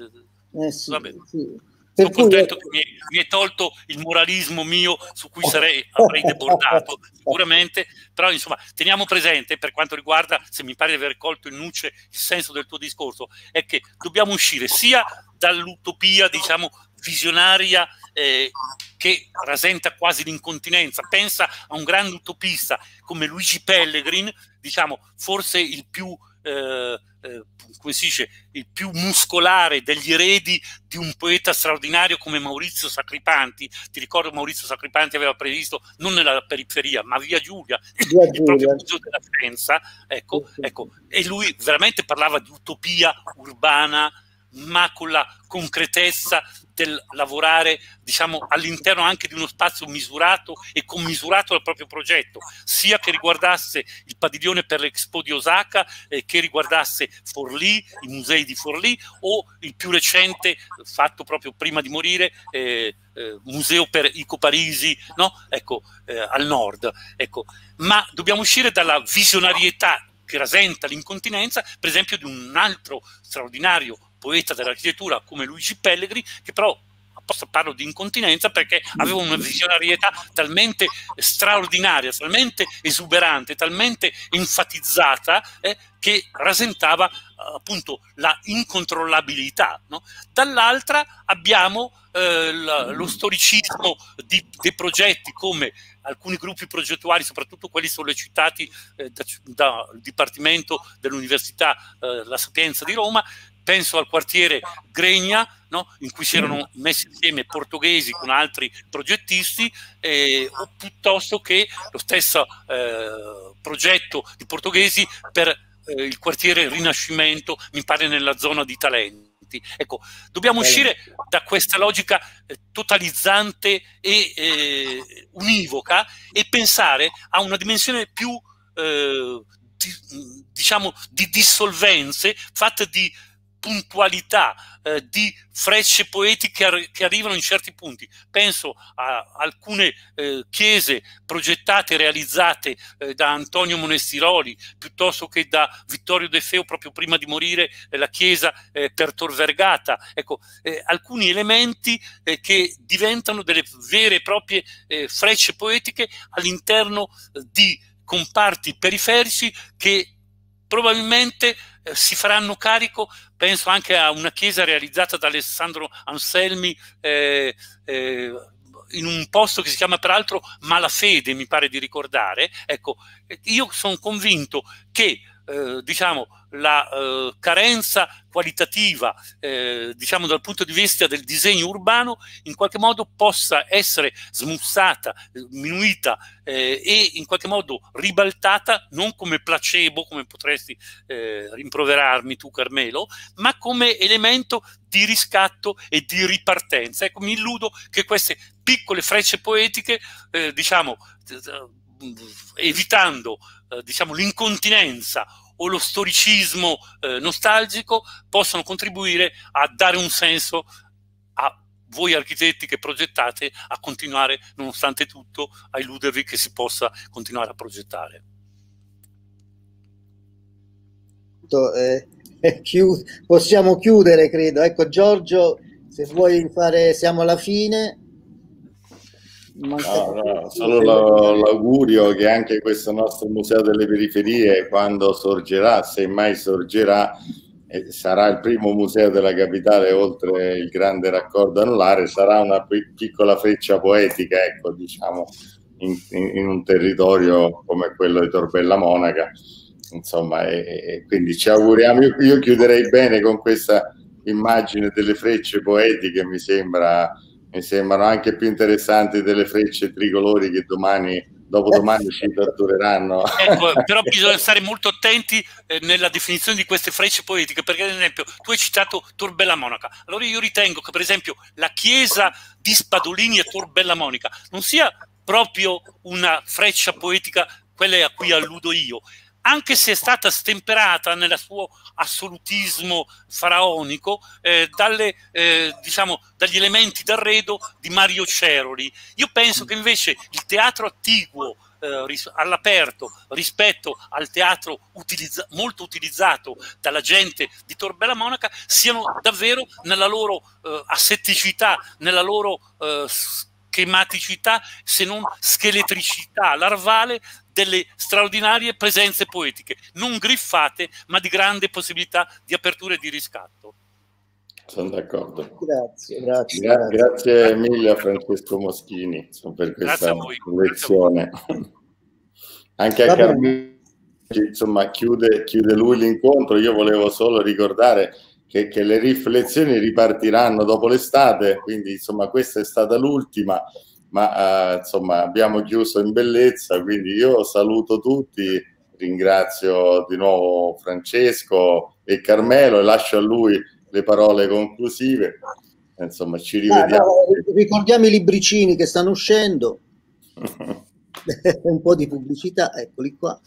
eh sì, vabbè. Sì. Per sono contento che mi, mi hai tolto il moralismo mio su cui sarei, avrei debordato [LAUGHS] sicuramente, però insomma teniamo presente per quanto riguarda, se mi pare di aver colto in nuce il senso del tuo discorso, è che dobbiamo uscire sia dall'utopia diciamo visionaria eh, che rasenta quasi l'incontinenza. Pensa a un grande utopista come Luigi Pellegrin, diciamo forse il più eh, eh, come si dice, il più muscolare degli eredi di un poeta straordinario come Maurizio Sacripanti. Ti ricordo Maurizio Sacripanti aveva previsto non nella periferia, ma via Giulia, via Giulia. proprio Museo della Scienza. Ecco, ecco, e lui veramente parlava di utopia urbana ma con la concretezza del lavorare diciamo, all'interno anche di uno spazio misurato e commisurato al proprio progetto, sia che riguardasse il padiglione per l'Expo di Osaka, eh, che riguardasse Forlì, i musei di Forlì o il più recente, fatto proprio prima di morire, eh, eh, museo per Ico Parisi no? ecco, eh, al nord. Ecco. Ma dobbiamo uscire dalla visionarietà che rasenta l'incontinenza, per esempio di un altro straordinario poeta dell'architettura come Luigi Pellegri, che però apposta parlo di incontinenza perché aveva una visionarietà talmente straordinaria, talmente esuberante, talmente enfatizzata eh, che rasentava eh, appunto la incontrollabilità. No? Dall'altra abbiamo eh, la, lo storicismo di, dei progetti come alcuni gruppi progettuali, soprattutto quelli sollecitati eh, dal da Dipartimento dell'Università eh, La Sapienza di Roma, penso al quartiere Gregna, no? in cui si erano mm. messi insieme portoghesi con altri progettisti, eh, piuttosto che lo stesso eh, progetto di portoghesi per eh, il quartiere Rinascimento, mi pare nella zona di Talenti. Ecco, dobbiamo Bene. uscire da questa logica eh, totalizzante e eh, univoca e pensare a una dimensione più, eh, di, diciamo, di dissolvenze fatte di puntualità eh, di frecce poetiche ar che arrivano in certi punti. Penso a alcune eh, chiese progettate realizzate eh, da Antonio Monestiroli piuttosto che da Vittorio De Feo proprio prima di morire eh, la chiesa eh, per Tor Vergata. Ecco, eh, alcuni elementi che diventano delle vere e proprie frecce poetiche all'interno di comparti periferici che probabilmente eh, si faranno carico, penso anche a una chiesa realizzata da Alessandro Anselmi eh, eh, in un posto che si chiama peraltro Malafede, mi pare di ricordare. Ecco, io sono convinto che, eh, diciamo, la eh, carenza qualitativa, eh, diciamo dal punto di vista del disegno urbano, in qualche modo possa essere smussata, diminuita eh, e in qualche modo ribaltata, non come placebo, come potresti eh, rimproverarmi tu Carmelo, ma come elemento di riscatto e di ripartenza. Ecco, mi illudo che queste piccole frecce poetiche, eh, diciamo, eh, evitando diciamo, l'incontinenza o lo storicismo eh, nostalgico possono contribuire a dare un senso a voi architetti che progettate a continuare nonostante tutto a illudervi che si possa continuare a progettare. eh, [LAUGHS] eh chiud possiamo chiudere credo ecco Giorgio se vuoi fare siamo alla fine No, no, solo l'augurio che anche questo nostro museo delle periferie, quando sorgerà, se mai sorgerà, sarà il primo museo della capitale oltre il grande raccordo anulare, sarà una piccola freccia poetica, ecco, diciamo, in, in un territorio come quello di Torbella Monaca. Insomma, e, e quindi ci auguriamo, io, io chiuderei bene con questa immagine delle frecce poetiche, mi sembra mi sembrano anche più interessanti delle frecce tricolori che domani dopodomani ci tortureranno [LAUGHS] ecco, però bisogna stare molto attenti eh, nella definizione di queste frecce politiche perché ad esempio tu hai citato Torbella Monaca allora io ritengo che per esempio la chiesa di Spadolini e Torbella Monica non sia proprio una freccia poetica quella a cui alludo io anche se è stata stemperata nella sua assolutismo faraonico eh, dalle, eh, diciamo, dagli elementi d'arredo di Mario Ceroli. Io penso che invece il teatro attiguo eh, all'aperto rispetto al teatro utilizza molto utilizzato dalla gente di Torbella Monaca siano davvero nella loro eh, assetticità, nella loro eh, schematicità, se non scheletricità larvale delle straordinarie presenze poetiche, non griffate, ma di grande possibilità di apertura e di riscatto. Sono d'accordo. Grazie, grazie, Gra grazie, mille a Francesco Moschini per questa lezione. Anche a Carmine insomma chiude, chiude lui l'incontro. Io volevo solo ricordare che, che le riflessioni ripartiranno dopo l'estate, quindi insomma questa è stata l'ultima ma eh, insomma abbiamo chiuso in bellezza, quindi io saluto tutti, ringrazio di nuovo Francesco e Carmelo e lascio a lui le parole conclusive. Insomma, ci rivediamo. Ah, no, ricordiamo i libricini che stanno uscendo. [LAUGHS] un po' di pubblicità, eccoli qua.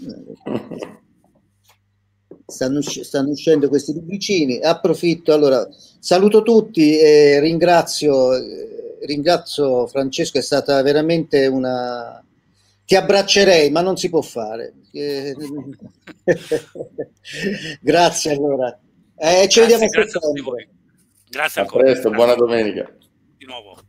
Stanno, usc stanno, uscendo questi libricini. Approfitto, allora saluto tutti e ringrazio eh, ringrazio Francesco, è stata veramente una... Ti abbraccerei, ma non si può fare. Eh, [LAUGHS] grazie allora. Eh, ci grazie, vediamo grazie sempre. Grazie ancora. A presto, buona domenica. Di nuovo.